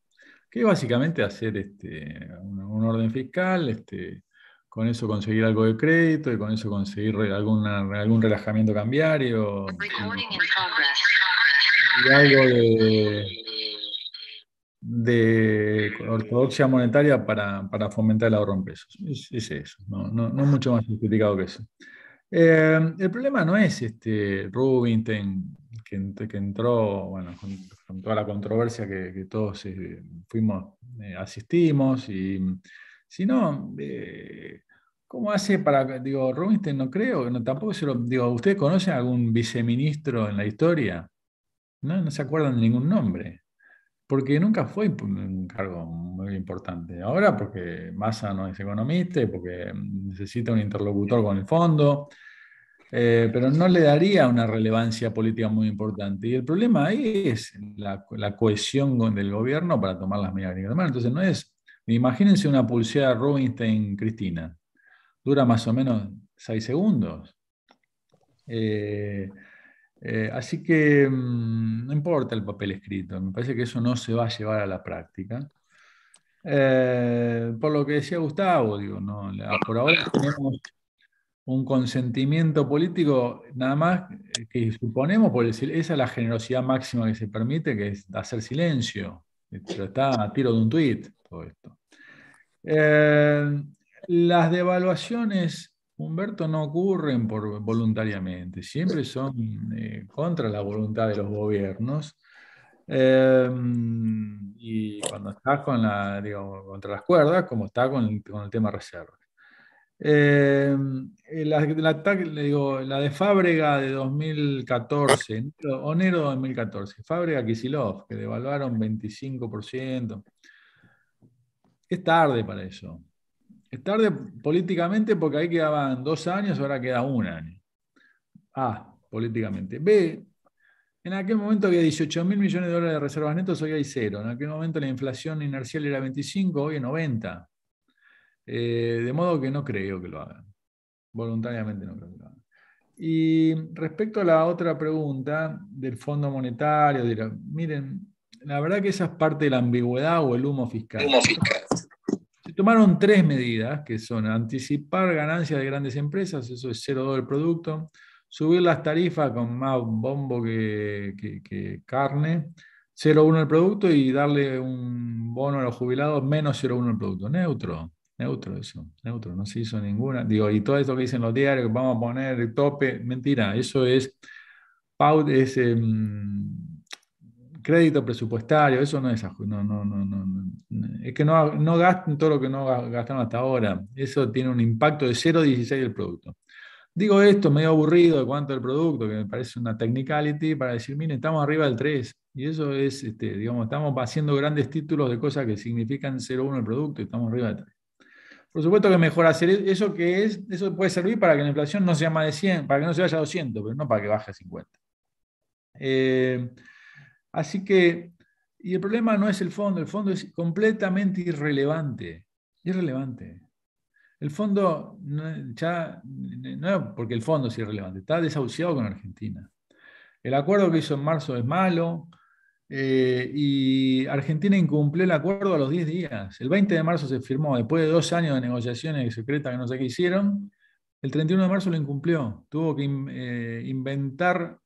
Que básicamente hacer este, un, orden fiscal, este, con eso conseguir algo de crédito y con eso conseguir alguna, algún relajamiento cambiario. Y algo de, de ortodoxia monetaria para, fomentar el ahorro en pesos. Es, es eso, no, no, mucho más criticado que eso. Eh, el problema no es este Rubinstein, que, entró bueno, con, toda la controversia que, todos eh, fuimos, eh, asistimos, y, sino ¿Cómo hace para, digo, Rubinstein no creo, no, tampoco se lo, digo, ¿ustedes conocen algún viceministro en la historia? No, no se acuerdan de ningún nombre porque nunca fue un cargo muy importante. Ahora porque Massa no es economista, porque necesita un interlocutor con el fondo, eh, pero no le daría una relevancia política muy importante. Y el problema ahí es la, cohesión del gobierno para tomar las medidas que Entonces no es, imagínense una pulsera Rubinstein-Cristina, dura más o menos seis segundos. Eh, eh, así que mm, no importa el papel escrito, me parece que eso no se va a llevar a la práctica. Eh, por lo que decía Gustavo, por ahora tenemos un consentimiento político nada más eh, que suponemos, por decir, esa es la generosidad máxima que se permite, que es hacer silencio. está a tiro de un tuit todo esto. las devaluaciones Humberto, no ocurren por, voluntariamente, siempre son eh, contra la voluntad de los gobiernos. Em, y cuando estás con la, contra las cuerdas, como está con el, tema reserva. Em, eh, la, digo, la, de Fábrega de 2014, enero de 2014, Fábrega Kisilov, que devaluaron 25%. Es tarde para eso. Es tarde políticamente porque ahí quedaban dos años, ahora queda un año. A, ah, políticamente. B, en aquel momento había 18 mil millones de dólares de reservas netas, hoy hay cero. En aquel momento la inflación inercial era 25, hoy es 90. Eh, de modo que no creo que lo hagan. Voluntariamente no creo que lo hagan. Y respecto a la otra pregunta del Fondo Monetario, miren, la verdad que esa es parte de la ambigüedad o el Humo fiscal tomaron tres medidas, que son anticipar ganancias de grandes empresas, eso es 0,2 del producto, subir las tarifas con más bombo que, carne, 0,1 del producto y darle un bono a los jubilados menos 0,1 del producto, neutro, neutro eso, neutro, no se hizo ninguna. Digo, y todo esto que dicen los diarios, vamos a poner tope, mentira, eso es, em, crédito presupuestario, eso no es no, no, no, no, es que no, no gasten todo lo que no gastaron hasta ahora. Eso tiene un impacto de 0,16 del producto. Digo esto medio aburrido de cuánto el producto, que me parece una technicality, para decir, mire, estamos arriba del 3. Y eso es, este, digamos, estamos haciendo grandes títulos de cosas que significan 0,1 del producto y estamos arriba del 3. Por supuesto que mejor hacer e-, eso que es, eso puede servir para que la inflación no sea más de 100, para que no se vaya a 200, pero no para que baje a 50. Eh, Así que, y el problema no es el fondo, el fondo es completamente irrelevante, irrelevante. El fondo ya, no porque el fondo es irrelevante, está desahuciado con Argentina. El acuerdo que hizo en marzo es malo eh, y Argentina incumplió el acuerdo a los 10 días. El 20 de marzo se firmó, después de dos años de negociaciones secretas que no sé qué hicieron, el 31 de marzo lo incumplió. Tuvo que eh, inventar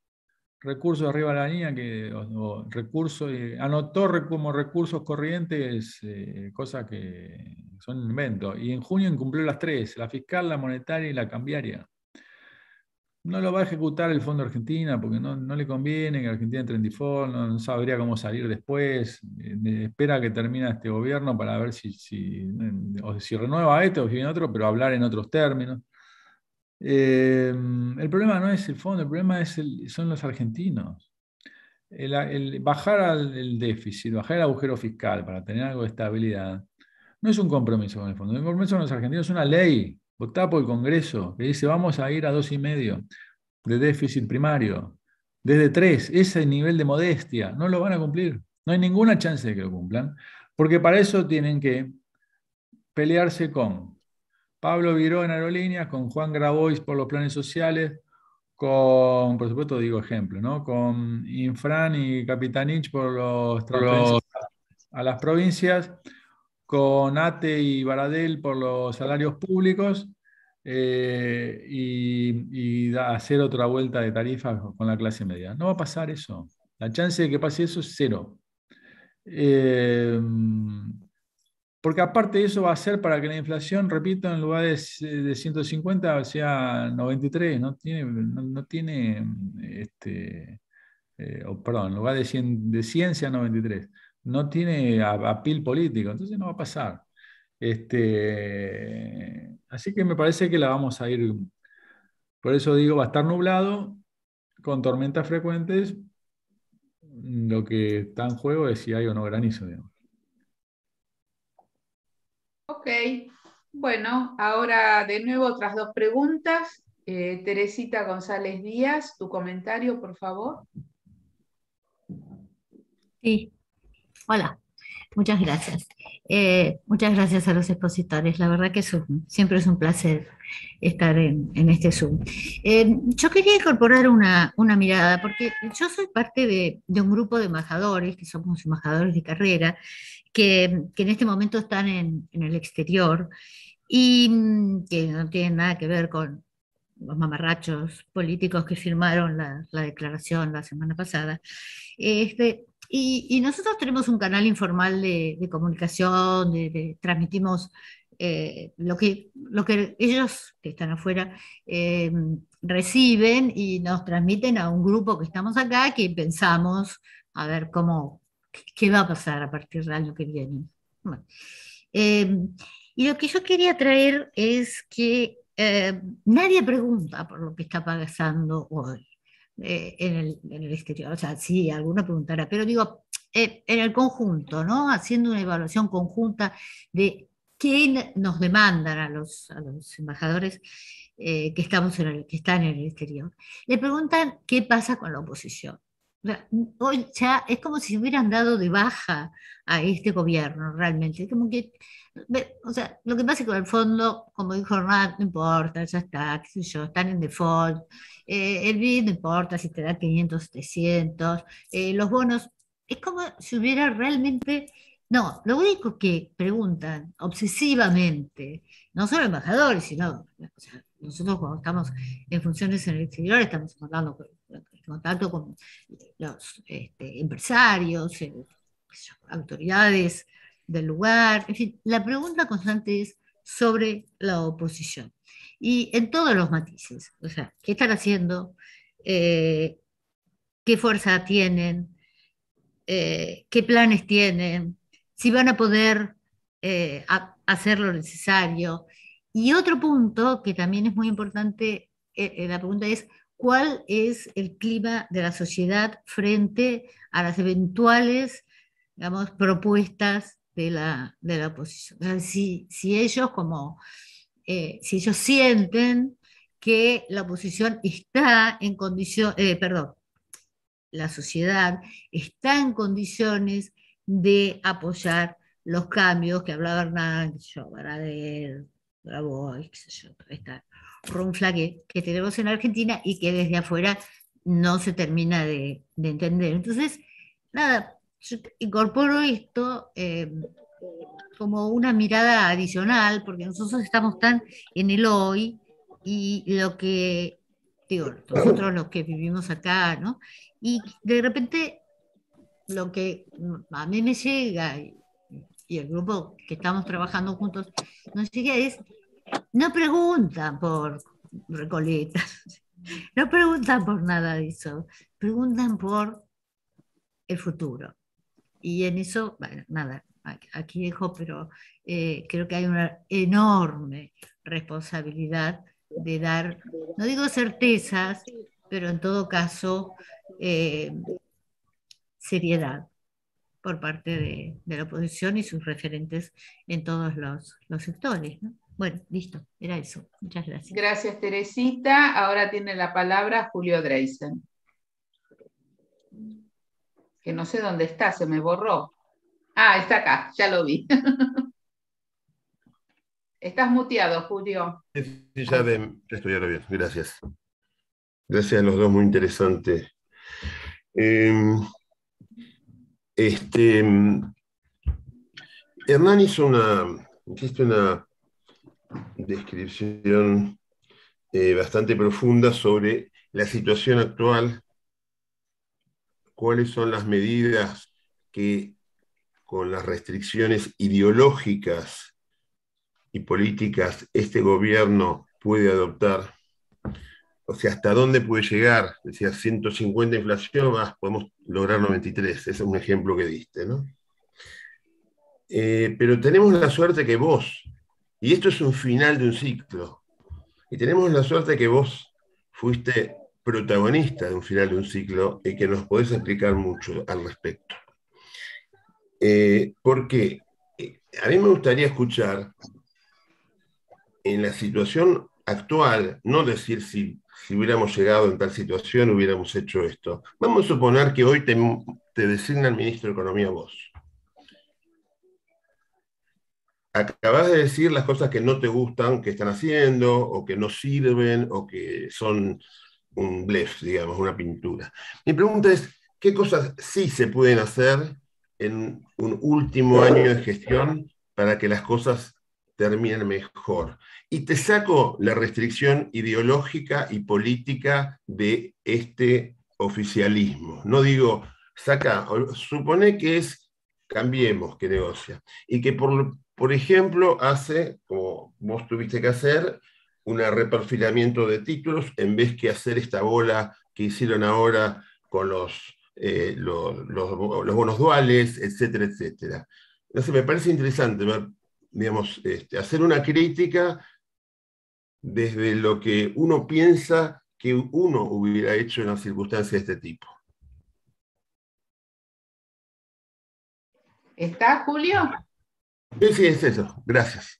recursos arriba de la línea, que, eh, anotó como recursos corrientes eh, cosas que son invento. Y en junio incumplió las tres, la fiscal, la monetaria y la cambiaria. No lo va a ejecutar el Fondo Argentina porque no, le conviene que Argentina entre en default, no, sabría cómo salir después. Eh, espera que termine este gobierno para ver si, si, si renueva esto o si viene otro, pero hablar en otros términos. Em, el problema no es el fondo, el problema es son los argentinos. bajar el déficit, bajar el agujero fiscal para tener algo de estabilidad, no es un compromiso con el fondo. El compromiso con los argentinos es una ley votada por el Congreso que dice vamos a ir a dos y medio de déficit primario, desde tres, ese nivel de modestia, no lo van a cumplir. No hay ninguna chance de que lo cumplan, porque para eso tienen que pelearse con Pablo Viró en Aerolíneas, con Juan Grabois por los planes sociales, con, por supuesto digo ejemplo, ¿no? con Infran y Capitanich por los, a las provincias, con ATE y Baradel por los salarios públicos, eh, y, hacer otra vuelta de tarifa con la clase media. No va a pasar eso. La chance de que pase eso es cero. Eh, porque aparte eso va a ser para que la inflación, repito, en lugar eh, de, 150 sea 93, no tiene, no, tiene este, eh, perdón, en lugar de 100, de 100 sea 93, no tiene apil político, entonces no va a pasar. Este, así que me parece que la vamos a ir, por eso digo, va a estar nublado, con tormentas frecuentes, lo que está en juego es si hay o no granizo, digamos. Ok, bueno, ahora de nuevo otras dos preguntas. Eh, Teresita González Díaz, tu comentario, por favor. Sí, hola, muchas gracias. Eh, muchas gracias a los expositores, la verdad que siempre es un placer estar en, este Zoom. Eh, yo quería incorporar una, mirada, porque yo soy parte de, de un grupo de embajadores, que somos embajadores de carrera, que, en este momento están en, el exterior y mm, que no tienen nada que ver con los mamarrachos políticos que firmaron la, declaración la semana pasada. Este, y, nosotros tenemos un canal informal de, comunicación, transmitimos eh, lo, que, lo que ellos que están afuera eh, reciben y nos transmiten a un grupo que estamos acá que pensamos a ver cómo, qué va a pasar a partir del año que viene. Eh, y lo que yo quería traer es que eh, nadie pregunta por lo que está pasando hoy eh, en, el, exterior. O sea, sí, alguna preguntará, pero digo, en el conjunto, ¿no? Haciendo una evaluación conjunta de qué nos demandan a los, a los embajadores que, estamos en el, que están en el exterior. Le preguntan qué pasa con la oposición. Hoy ya es como si hubieran dado de baja a este gobierno realmente. Como que, o sea, lo que pasa es que fondo, como dijo Hernán, no importa, ya está, qué sé yo, están en default. Eh, el BID no importa si te da 500, 700. Eh, los bonos, es como si hubiera realmente no, lo único que preguntan obsesivamente, no solo embajadores, sino nosotros cuando estamos en funciones en el exterior, estamos hablando con contacto con los este, empresarios, eh, autoridades del lugar. En fin, la pregunta constante es sobre la oposición y en todos los matices. O sea, ¿qué están haciendo? Eh, ¿Qué fuerza tienen? Eh, ¿Qué planes tienen? Si van a poder hacer lo necesario. Y otro punto que también es muy importante, la pregunta es, cuál es el clima de la sociedad frente a las eventuales, digamos, propuestas de la, de la oposición. si, ellos como, eh, si ellos sienten que la oposición está en condición, eh, perdón, la sociedad está en condiciones de apoyar los cambios que hablaba Hernán, yo, Baradel, Bravo, qué esta, un que tenemos en Argentina y que desde afuera no se termina de, entender. Entonces, nada, incorporo esto eh, como una mirada adicional, porque nosotros estamos tan en el hoy y lo que, digo, nosotros los que vivimos acá, ¿no? Y de repente lo que a mí me llega y el grupo que estamos trabajando juntos nos llega es no preguntan por recoletas, no preguntan por nada de eso, preguntan por el futuro. Y en eso, bueno, nada, aquí dejo, pero eh, creo que hay una enorme responsabilidad de dar, no digo certezas, pero en todo caso, eh, seriedad por parte de, la oposición y sus referentes en todos los, los sectores. ¿no? Bueno, listo, era eso. Muchas gracias. Gracias, Teresita. Ahora tiene la palabra Julio Dreisen. Que no sé dónde está, se me borró. Ah, está acá, ya lo vi. [laughs] Estás muteado, Julio. Sí, ya, estoy ahora bien, gracias. Gracias a los dos, muy interesante. Em, este, em, Hernán hizo una, hizo una descripción eh, bastante profunda sobre la situación actual, cuáles son las medidas que con las restricciones ideológicas y políticas este gobierno puede adoptar. O sea, ¿hasta dónde puede llegar? Decía 150 inflación, más podemos lograr 93. Ese es un ejemplo que diste, eh, pero tenemos la suerte que vos y esto es un final de un ciclo. Y tenemos la suerte que vos fuiste protagonista de un final de un ciclo y que nos podés explicar mucho al respecto. Eh, porque eh, a mí me gustaría escuchar en la situación actual, no decir si, si hubiéramos llegado en tal situación, hubiéramos hecho esto. Vamos a suponer que hoy te, te designa el ministro de Economía vos acabas de decir las cosas que no te gustan que están haciendo, o que no sirven, o que son un blef, digamos, una pintura. Mi pregunta es, ¿qué cosas sí se pueden hacer en un último año de gestión para que las cosas terminen mejor? Y te saco la restricción ideológica y política de este oficialismo. No digo, saca, supone que es cambiemos que negocia y que por, por ejemplo, hace, como vos tuviste que hacer, un reperfilamiento de títulos en vez que hacer esta bola que hicieron ahora con los, eh, los, bonos duales, etcétera, etcétera. Entonces, me parece interesante digamos, este, hacer una crítica desde lo que uno piensa que uno hubiera hecho en una circunstancia de este tipo. ¿Está, Julio? Sí, sí, es eso. Gracias.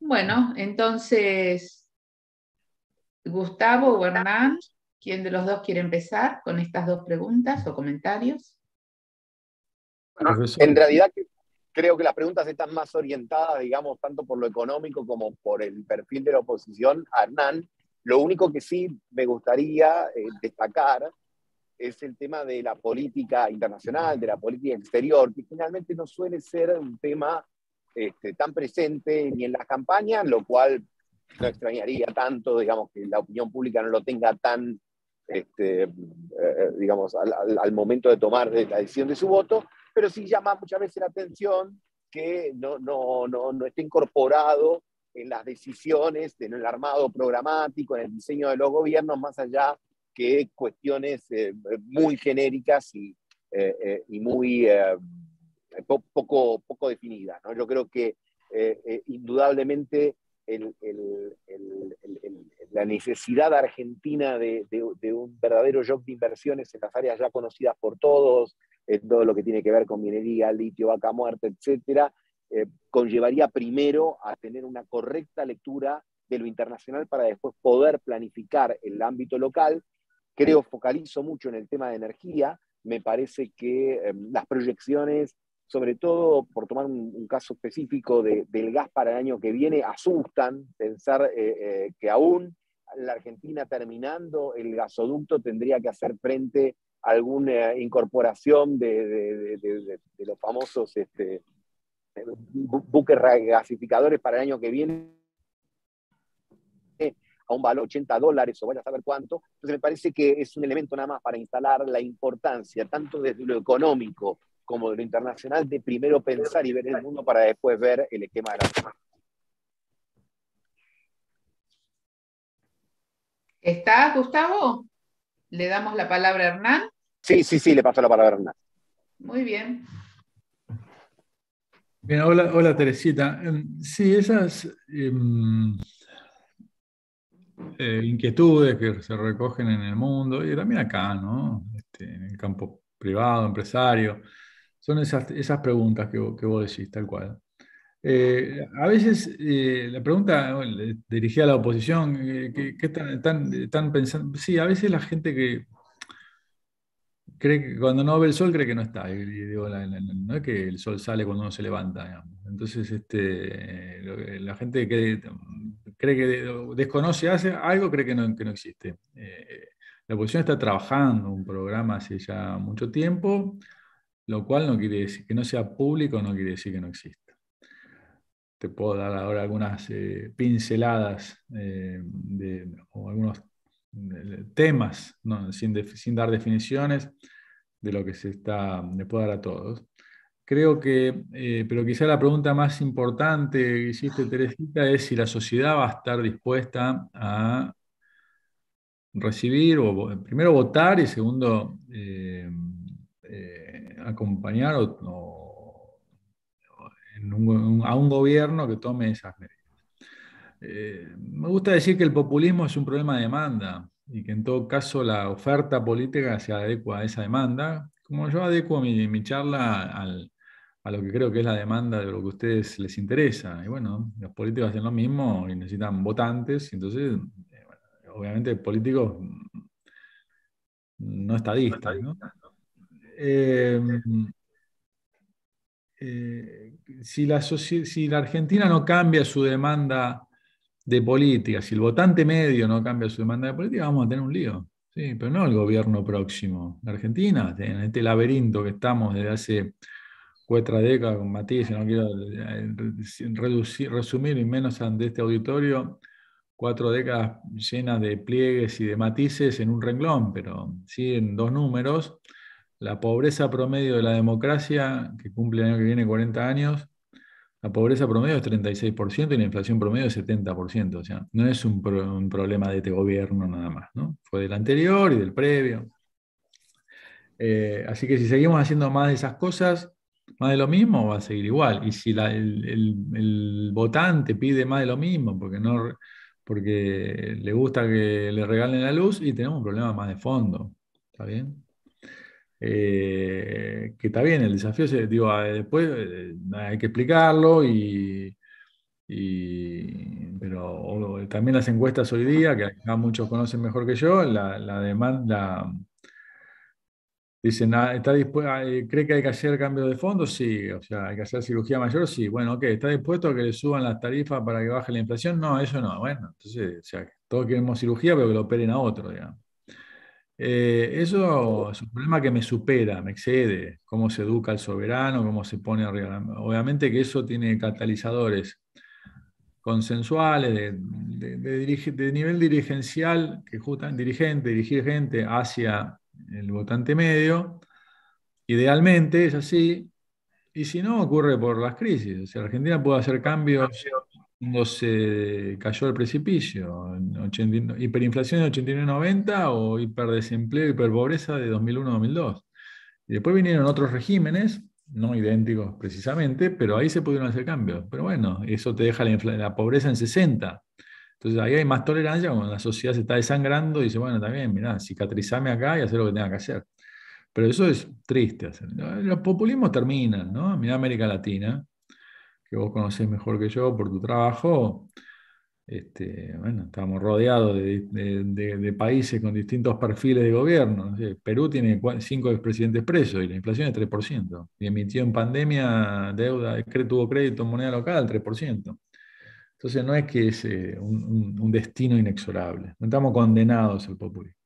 Bueno, entonces, Gustavo o Hernán, ¿quién de los dos quiere empezar con estas dos preguntas o comentarios? en realidad creo que las preguntas están más orientadas, digamos, tanto por lo económico como por el perfil de la oposición Hernán. Lo único que sí me gustaría eh, destacar es el tema de la política internacional, de la política exterior, que finalmente no suele ser un tema este, tan presente ni en las campañas, lo cual no extrañaría tanto, digamos, que la opinión pública no lo tenga tan, este, eh, digamos, al, momento de tomar la decisión de su voto, pero sí llama muchas veces la atención que no, no, esté incorporado en las decisiones, en el armado programático, en el diseño de los gobiernos, más allá que cuestiones eh, muy genéricas y eh, muy poco, poco definida. Yo creo que eh, eh, indudablemente la necesidad argentina de, un verdadero job de inversiones en las áreas ya conocidas por todos, en todo lo que tiene que ver con minería, litio, vaca muerte, etc., eh, conllevaría primero a tener una correcta lectura de lo internacional para después poder planificar el ámbito local. Creo, focalizo mucho en el tema de energía, me parece que em, las proyecciones sobre todo por tomar un, caso específico del gas para el año que viene, asustan pensar eh, eh, que aún la Argentina terminando el gasoducto tendría que hacer frente a alguna incorporación de, los famosos este, buques gasificadores para el año que viene a un valor de 80 dólares o vaya a saber cuánto. Entonces me parece que es un elemento nada más para instalar la importancia, tanto desde lo económico como de lo internacional, de primero pensar y ver el mundo para después ver el esquema de la semana. ¿Está Gustavo? ¿Le damos la palabra a Hernán? Sí, sí, sí, le paso la palabra a Hernán. Muy bien. Bien, hola, hola Teresita. Em, sí, esas em, eh, inquietudes que se recogen en el mundo y también acá, ¿no? Este, en el campo privado, empresario, son esas, preguntas que, que vos decís, tal cual. Ah, eh, a veces eh, la pregunta dirigida a la oposición, eh, ¿qué, están, pensando? Sí, a veces la gente que cree que cuando no ve el sol cree que no está. no es que el sol sale cuando uno se levanta. Entonces, este, la gente que cree que desconoce, hace algo, cree que no, que no existe. la oposición está trabajando un programa hace ya mucho tiempo lo cual no quiere decir que no sea público, no quiere decir que no exista. Te puedo dar ahora algunas eh, pinceladas eh, de, o algunos eh, temas, sin, dar definiciones de lo que se está, le puedo dar a todos. Creo que, pero quizá la pregunta más importante que hiciste, Teresita, es si la sociedad va a estar dispuesta a recibir, o primero votar y segundo, acompañar a un gobierno que tome esas medidas. Eh, me gusta decir que el populismo es un problema de demanda y que en todo caso la oferta política se adecua a esa demanda, como yo adecuo mi, charla a lo que creo que es la demanda de lo que a ustedes les interesa. Y bueno, los políticos hacen lo mismo y necesitan votantes, entonces, eh, obviamente, políticos no estadistas, ¿no? Em, eh, si, la, Argentina no cambia su demanda de política, si el votante medio no cambia su demanda de política, vamos a tener un lío. Sí, pero no el gobierno próximo. La Argentina, en este laberinto que estamos desde hace cuatro décadas con matices, no quiero eh, reducir, resumir y menos ante este auditorio, cuatro décadas llenas de pliegues y de matices en un renglón, pero sí en dos números, la pobreza promedio de la democracia, que cumple el año que viene 40 años, la pobreza promedio es 36% y la inflación promedio es 70%. O sea, no es un, problema de este gobierno nada más, ¿no? Fue del anterior y del previo. Eh, así que si seguimos haciendo más de esas cosas, más de lo mismo va a seguir igual. Y si el, votante pide más de lo mismo porque, no, porque le gusta que le regalen la luz y tenemos un problema más de fondo. ¿Está bien? Eh, que está bien, el desafío, se, digo, después eh, hay que explicarlo y, pero también las encuestas hoy día, que muchos conocen mejor que yo, la, demanda, dicen, ah, ¿está ah, eh, ¿cree que hay que hacer cambio de fondo? Sí, o sea, hay que hacer cirugía mayor, sí. Bueno, ok, ¿está dispuesto a que le suban las tarifas para que baje la inflación? No, eso no. Bueno, entonces, o sea, todos queremos cirugía, pero que lo operen a otro, digamos. Eh, eso es un problema que me supera, me excede, cómo se educa el soberano, cómo se pone arriba. Obviamente que eso tiene catalizadores consensuales de, nivel dirigencial, que justamente dirigente, dirigir gente hacia el votante medio, idealmente es así, y si no, ocurre por las crisis. Si Argentina puede hacer cambios no se cayó el precipicio, en hiperinflación de 89-90 o hiperdesempleo, hiperpobreza de 2001-2002. Y después vinieron otros regímenes, no idénticos precisamente, pero ahí se pudieron hacer cambios. Pero bueno, eso te deja la, pobreza en 60. Entonces ahí hay más tolerancia cuando la sociedad se está desangrando y dice, bueno, también, mirá, cicatrizame acá y hacer lo que tenga que hacer. Pero eso es triste. Los populismos terminan, ¿no? Mirá América Latina, que vos conocés mejor que yo por tu trabajo, este, estamos rodeados de, países con distintos perfiles de gobierno. Perú tiene cinco expresidentes presos y la inflación es 3%. Y emitió en pandemia deuda, tuvo crédito en moneda local, 3%. Entonces no es que es eh, un, destino inexorable. No estamos condenados al populismo.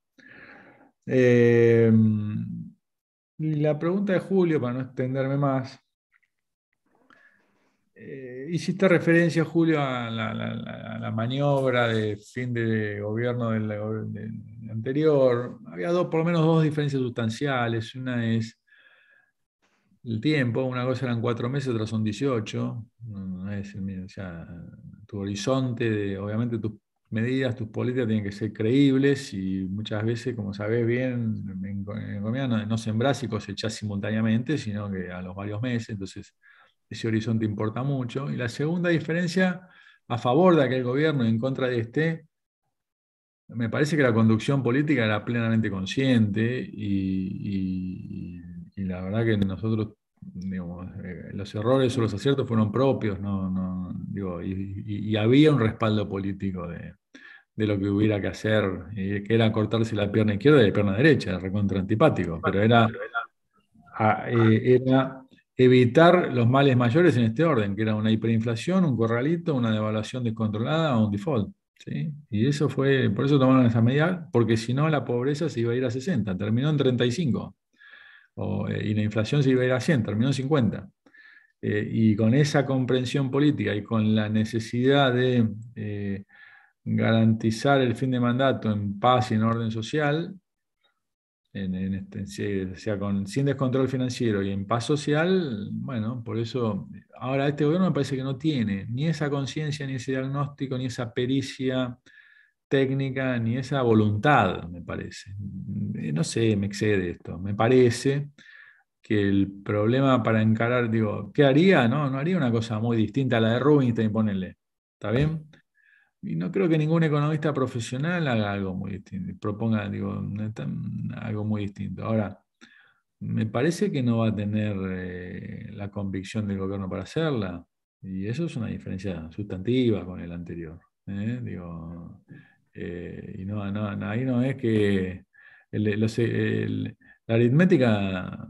Eh, la pregunta de Julio, para no extenderme más, eh, hiciste referencia, Julio, a la, maniobra de fin de gobierno del, anterior. Había dos, por lo menos dos diferencias sustanciales. Una es el tiempo, una cosa eran cuatro meses, otra son 18. tu horizonte, obviamente tus medidas, tus políticas tienen que ser creíbles y muchas veces, como sabés bien, en, en, no, no sembrás y cosechás simultáneamente, sino que a los varios meses. Entonces, ese horizonte importa mucho. Y la segunda diferencia a favor de aquel gobierno y en contra de este, me parece que la conducción política era plenamente consciente y, la verdad que nosotros, eh, los errores o los aciertos fueron propios, no, y, había un respaldo político de, de lo que hubiera que hacer, eh, que era cortarse la pierna izquierda y la pierna derecha, recontra antipático, pero era, era eh, evitar los males mayores en este orden, que era una hiperinflación, un corralito, una devaluación descontrolada o un default. ¿sí? Y eso fue, por eso tomaron esa medida, porque si no la pobreza se iba a ir a 60, terminó en 35, eh, y la inflación se iba a ir a 100, terminó en 50. Eh, y con esa comprensión política y con la necesidad de eh, garantizar el fin de mandato en paz y en orden social, este, sea, con, sin descontrol financiero y en paz social, bueno, por eso ahora este gobierno me parece que no tiene ni esa conciencia, ni ese diagnóstico, ni esa pericia técnica, ni esa voluntad, me parece. Eh, no sé, me excede esto. Me parece que el problema para encarar, digo, ¿qué haría? No, no haría una cosa muy distinta a la de Rubinstein, ponele. ¿Está bien? Y no creo que ningún economista profesional haga algo muy distinto, proponga digo, algo muy distinto. Ahora, me parece que no va a tener eh, la convicción del gobierno para hacerla. Y eso es una diferencia sustantiva con el anterior. ¿eh? Digo, eh, y no, ahí no es que la aritmética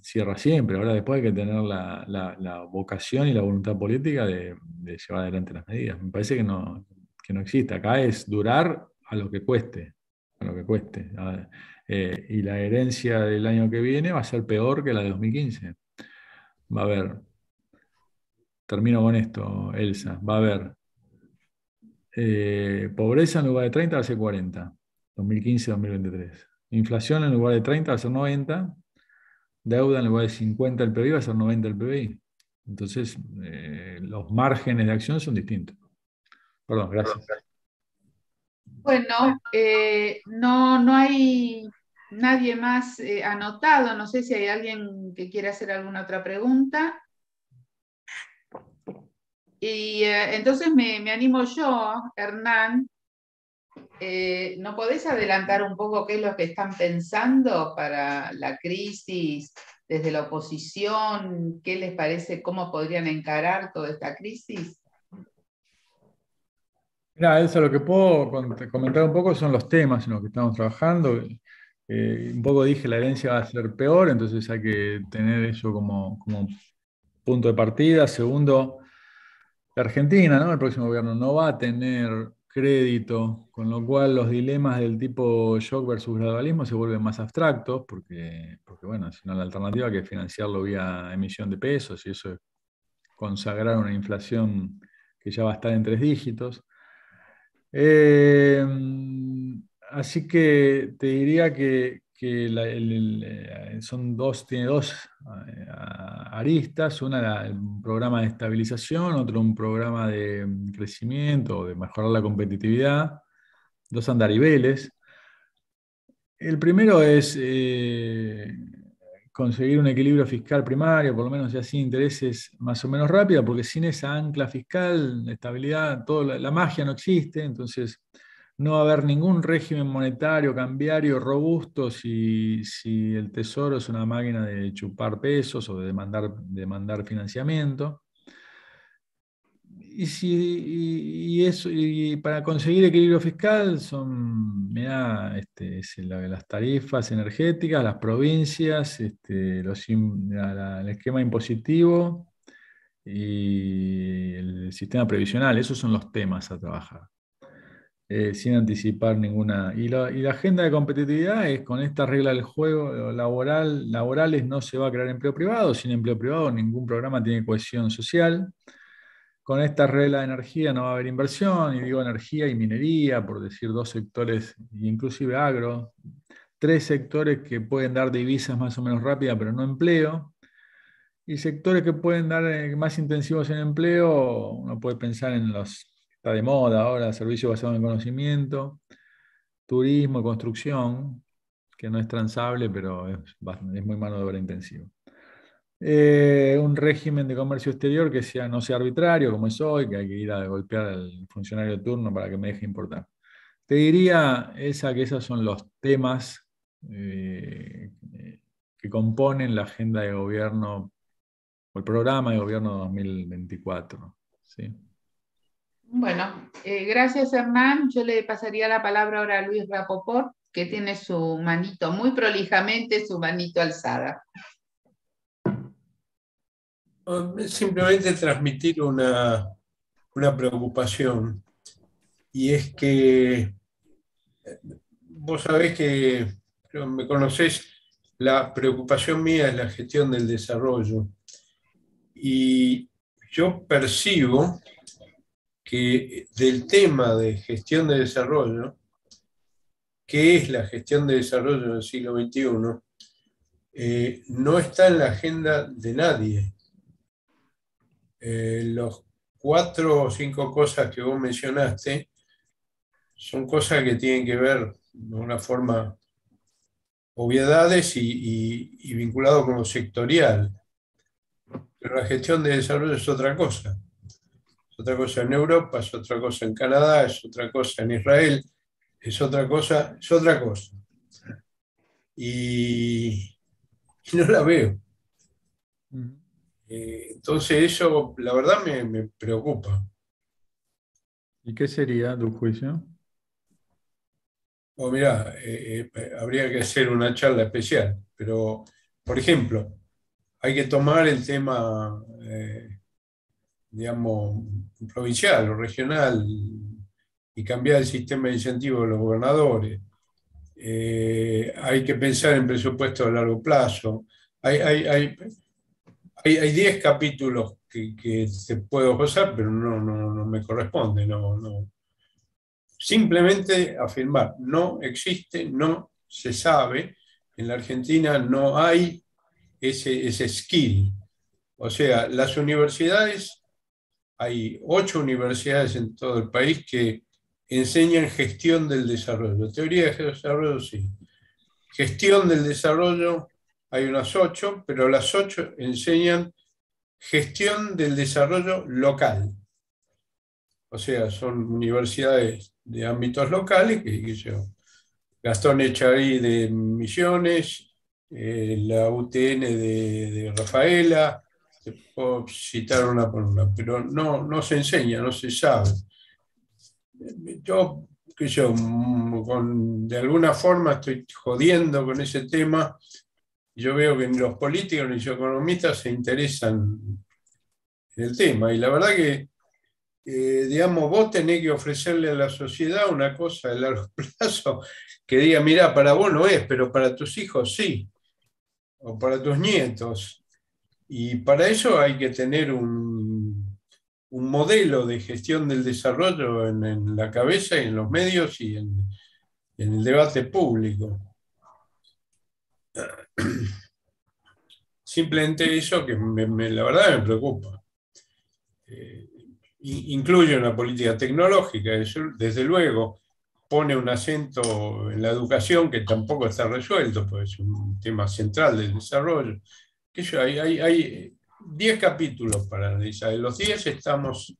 cierra siempre. Ahora después hay que tener la, vocación y la voluntad política de, llevar adelante las medidas. Me parece que no, no existe. Acá es durar a lo que cueste, a lo que cueste. Eh, y la herencia del año que viene va a ser peor que la de 2015. Va a haber, termino con esto, Elsa, va a haber eh, pobreza en lugar de 30 va a ser 40, 2015-2023. Inflación en lugar de 30 va a ser 90, deuda en lugar de 50 el pib va a ser 90 el PBI. Entonces, eh, los márgenes de acción son distintos gracias. Bueno, eh, no, no hay nadie más eh, anotado. No sé si hay alguien que quiera hacer alguna otra pregunta. Y eh, entonces me, animo yo, Hernán. ¿No podés adelantar un poco qué es lo que están pensando para la crisis desde la oposición? ¿Qué les parece? ¿Cómo podrían encarar toda esta crisis? eso lo que puedo comentar un poco son los temas en los que estamos trabajando. Eh, un poco dije, la herencia va a ser peor, entonces hay que tener eso como, punto de partida. Segundo, la Argentina, El próximo gobierno no va a tener crédito, con lo cual los dilemas del tipo shock versus gradualismo se vuelven más abstractos, porque, bueno, si no la alternativa que es financiarlo vía emisión de pesos, y eso es consagrar una inflación que ya va a estar en tres dígitos. Em, así que te diría que, eh, son dos, tiene dos eh, aristas, una un programa de estabilización, otro un programa de mm, crecimiento, de mejorar la competitividad, dos andariveles. El primero es eh, conseguir un equilibrio fiscal primario, por lo menos ya sin intereses más o menos rápida, porque sin esa ancla fiscal, estabilidad, toda la, magia no existe, entonces no va a haber ningún régimen monetario, cambiario, robusto si, el tesoro es una máquina de chupar pesos o de demandar, demandar financiamiento y, eso, para conseguir equilibrio fiscal son, mira este, las tarifas energéticas, las provincias, este, el esquema impositivo y el sistema previsional. Esos son los temas a trabajar, eh, sin anticipar ninguna. Y, y la agenda de competitividad es con esta regla del juego laboral, laborales no se va a crear empleo privado, sin empleo privado ningún programa tiene cohesión social con esta regla de energía no va a haber inversión, y digo energía y minería, por decir dos sectores, inclusive agro, tres sectores que pueden dar divisas más o menos rápidas, pero no empleo, y sectores que pueden dar eh, más intensivos en empleo, uno puede pensar en los, está de moda ahora, servicios basados en conocimiento, turismo, construcción, que no es transable, pero es, es muy mano de obra intensivo. Eh, un régimen de comercio exterior que sea, no sea arbitrario, como es hoy, que hay que ir a golpear al funcionario de turno para que me deje importar. Te diría esa, que esos son los temas eh, que componen la agenda de gobierno o el programa de gobierno 2024. Bueno, eh, gracias Hernán. Yo le pasaría la palabra ahora a Luis Rapoport, que tiene su manito muy prolijamente, su manito alzada. Simplemente transmitir una, preocupación y es que vos sabés que me conocés, la preocupación mía es la gestión del desarrollo. Y yo percibo que del tema de gestión de desarrollo, que es la gestión de desarrollo del siglo XXI, eh, no está en la agenda de nadie. Eh, los cuatro o cinco cosas que vos mencionaste son cosas que tienen que ver de una forma obviedades y, vinculado con lo sectorial. Pero la gestión de desarrollo es otra cosa. Es otra cosa en Europa, es otra cosa en Canadá, es otra cosa en Israel, es otra cosa, es otra cosa. y no la veo. Eh, entonces eso, la verdad, me, preocupa. ¿Y qué sería tu juicio? Bueno, oh, mirá, eh, eh, habría que hacer una charla especial, pero, por ejemplo, hay que tomar el tema, digamos, provincial o regional y cambiar el sistema de incentivos de los gobernadores. hay que pensar en presupuestos a largo plazo. hay, hay 10 capítulos que, se se puedo pasar, pero no, no, no me corresponde. No, Simplemente afirmar, no existe, no se sabe. En la Argentina no hay ese, ese skill. O sea, las universidades, hay ocho universidades en todo el país que enseñan gestión del desarrollo. Teoría de desarrollo, sí. Gestión del desarrollo, hay unas ocho, pero las ocho enseñan gestión del desarrollo local. O sea, son universidades de ámbitos locales, que, yo, Gastón Echarí de Misiones, eh, la UTN de, Rafaela, te puedo citar una por una, pero no, no se enseña, no se sabe. Yo, que yo, mm, de alguna forma estoy jodiendo con ese tema, yo veo que ni los políticos, ni los economistas se interesan en el tema. Y la verdad que, eh, digamos, vos tenés que ofrecerle a la sociedad una cosa a largo [laughs] plazo que diga, mira, para vos no es, pero para tus hijos sí, o para tus nietos. Y para eso hay que tener un, modelo de gestión del desarrollo en, la cabeza y en los medios y en el debate público. [clears throat] Simplemente eso que la verdad me preocupa. Eh, incluye una política tecnológica, desde luego, pone un acento en la educación que tampoco está resuelto, Porque es un tema central del desarrollo. Que yo, hay, hay, 10 capítulos para analizar. De los 10 estamos,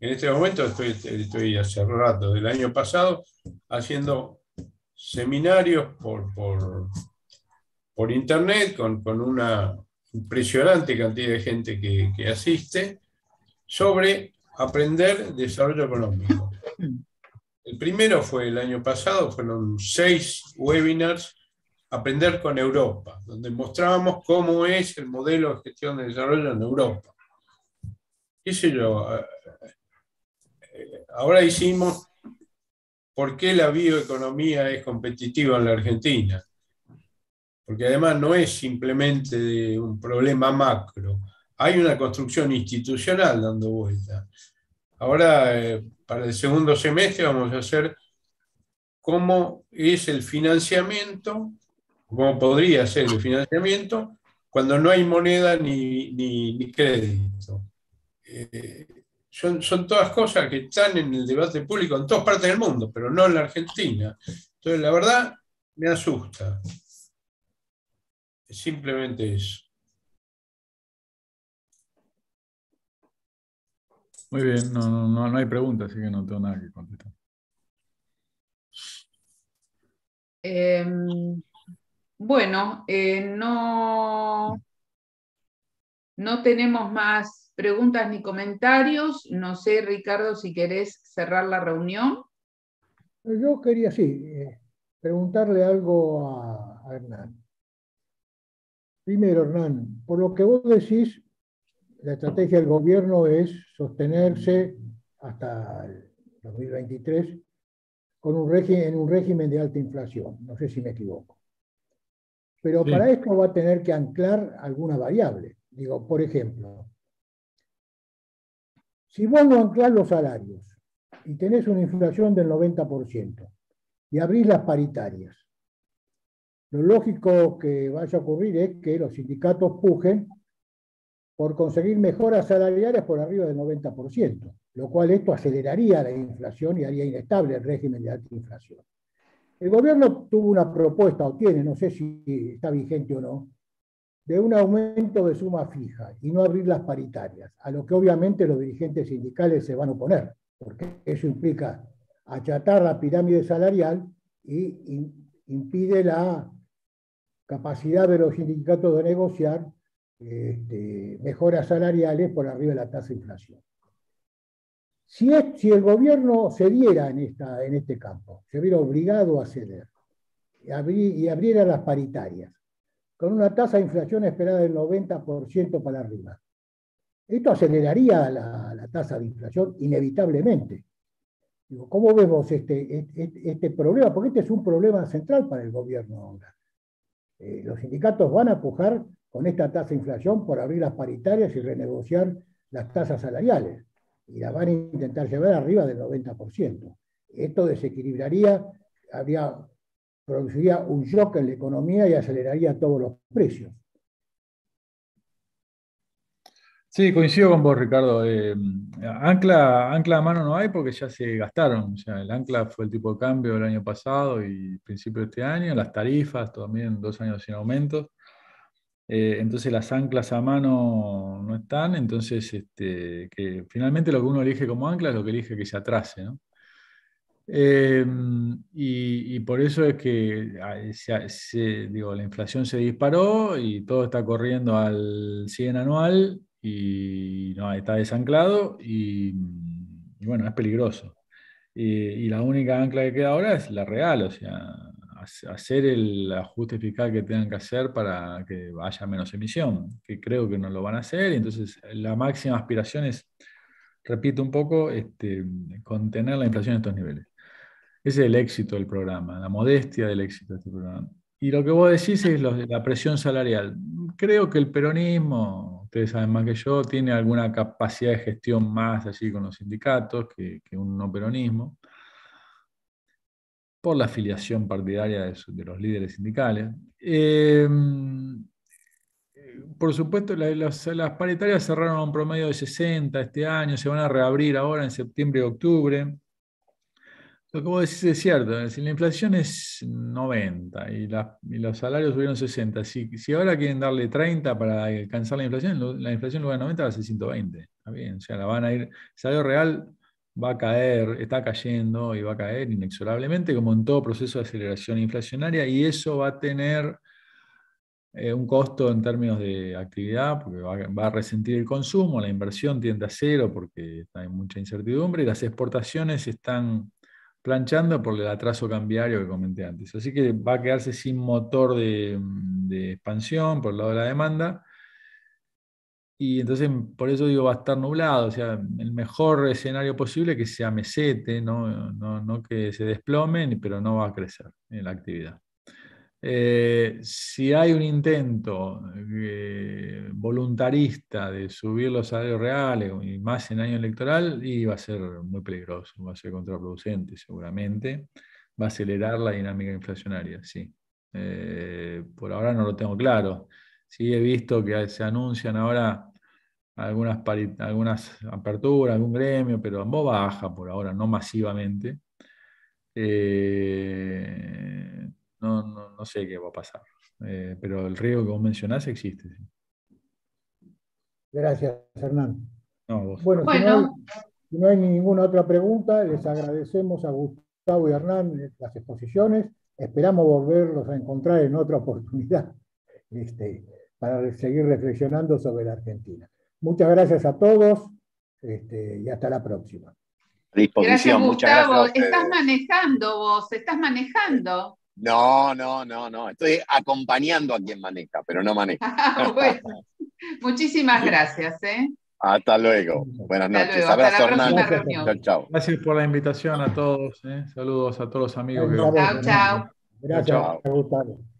en este momento estoy, estoy hace rato, del año pasado, haciendo seminarios por, por por internet con, una impresionante cantidad de gente que, asiste sobre aprender desarrollo económico. [laughs] El primero fue el año pasado, fueron seis webinars, Aprender con Europa, donde mostrábamos cómo es el modelo de gestión de desarrollo en Europa. ¿Qué sé eh, Ahora hicimos por qué la bioeconomía es competitiva en la Argentina porque además no es simplemente un problema macro, hay una construcción institucional dando vuelta. Ahora, eh, para el segundo semestre vamos a hacer cómo es el financiamiento, cómo podría ser el financiamiento cuando no hay moneda ni, crédito. Eh, son, son, todas cosas que están en el debate público en todas partes del mundo, pero no en la Argentina. Entonces, la verdad, me asusta. Simplemente eso. Muy bien, no, hay preguntas, así que no tengo nada que contestar. Em, bueno, eh, no, no tenemos más preguntas ni comentarios. No sé, Ricardo, si querés cerrar la reunión. Yo quería, sí, eh, preguntarle algo a Hernán. Primero, Hernán, por lo que vos decís, la estrategia del gobierno es sostenerse hasta el 2023 con un régimen, en un régimen de alta inflación. No sé si me equivoco. Pero para esto va a tener que anclar alguna variable. Digo, por ejemplo, si vos no anclas los salarios y tenés una inflación del 90% y abrís las paritarias, lo lógico que vaya a ocurrir es que los sindicatos pujen por conseguir mejoras salariales por arriba del 90%, lo cual esto aceleraría la inflación y haría inestable el régimen de alta inflación. El gobierno tuvo una propuesta, o tiene, no sé si está vigente o no, de un aumento de suma fija y no abrir las paritarias, a lo que obviamente los dirigentes sindicales se van a oponer, porque eso implica achatar la pirámide salarial y impide la capacidad de los sindicatos de negociar este, mejoras salariales por arriba de la tasa de inflación. Si, el gobierno cediera en, en este campo, se hubiera obligado a ceder y, abriera las paritarias, con una tasa de inflación esperada del 90% para arriba, esto aceleraría la, tasa de inflación inevitablemente. ¿Cómo vemos este, este, este, problema? Porque este es un problema central para el gobierno ahora. Eh, los sindicatos van a pujar con esta tasa de inflación por abrir las paritarias y renegociar las tasas salariales. Y la van a intentar llevar arriba del 90%. Esto desequilibraría, habría, produciría un shock en la economía y aceleraría todos los precios. Sí, coincido con vos, Ricardo. Eh, ancla, ancla a mano no hay porque ya se gastaron. O sea, el ancla fue el tipo de cambio el año pasado y principio de este año, las tarifas también dos años sin aumento, eh, entonces las anclas a mano no están, entonces este, que finalmente lo que uno elige como ancla es lo que elige que se atrase, em, y, por eso es que digo, la inflación se disparó y todo está corriendo al 100 anual y no, está desanclado y, bueno, es peligroso. Eh, y, la única ancla que queda ahora es la real, o sea, hacer el ajuste fiscal que tengan que hacer para que haya menos emisión, que creo que no lo van a hacer. entonces, la máxima aspiración es, repito un poco, este, contener la inflación a estos niveles. Ese es el éxito del programa, la modestia del éxito de este programa. Y lo que vos decís es la presión salarial. Creo que el peronismo ustedes saben más que yo, tiene alguna capacidad de gestión más allí con los sindicatos que, un no peronismo, por la afiliación partidaria de, los líderes sindicales. Em, por supuesto, las, las, paritarias cerraron a un promedio de 60 este año, se van a reabrir ahora en septiembre y octubre. Lo que vos decís es cierto, ¿eh? Si la inflación es 90 y, los salarios subieron 60. Si, si, ahora quieren darle 30 para alcanzar la inflación, la inflación en lugar de 90 va a ser 120. Está bien, o sea, la van a ir, el salario real va a caer, está cayendo y va a caer inexorablemente, como en todo proceso de aceleración inflacionaria, y eso va a tener eh, un costo en términos de actividad, porque va, va, a resentir el consumo, la inversión tiende a cero porque hay mucha incertidumbre, y las exportaciones están planchando por el atraso cambiario que comenté antes. Así que va a quedarse sin motor de, expansión por el lado de la demanda. Y entonces, por eso digo, va a estar nublado, o sea, el mejor escenario posible que sea mesete, no, no, no que se desplome, pero no va a crecer en la actividad. Eh, si hay un intento eh, voluntarista de subir los salarios reales y más en año electoral, y va a ser muy peligroso, va a ser contraproducente seguramente, va a acelerar la dinámica inflacionaria, sí. Eh, por ahora no lo tengo claro. Sí he visto que se anuncian ahora algunas, algunas aperturas, algún gremio, pero en baja por ahora, no masivamente. Eh, no, no, sé qué va a pasar. Eh, pero el río que vos mencionás existe. Gracias, Hernán. No, Bueno, Si, no hay, ninguna otra pregunta, les agradecemos a Gustavo y Hernán eh, las exposiciones. Esperamos volverlos a encontrar en otra [laughs] oportunidad este, para seguir reflexionando sobre la Argentina. Muchas gracias a todos este, y hasta la próxima. Disposición, gracias, Gustavo. Muchas estás manejando vos, estás manejando. No, no, no, no. Estoy acompañando a quien maneja, pero no maneja. [laughs] muchísimas gracias. ¿eh? Hasta luego. Buenas noches. Luego. Abrazo, Hernán. Gracias por la invitación a todos. ¿eh? Saludos a todos los amigos. Chao, chao. Gracias, chao.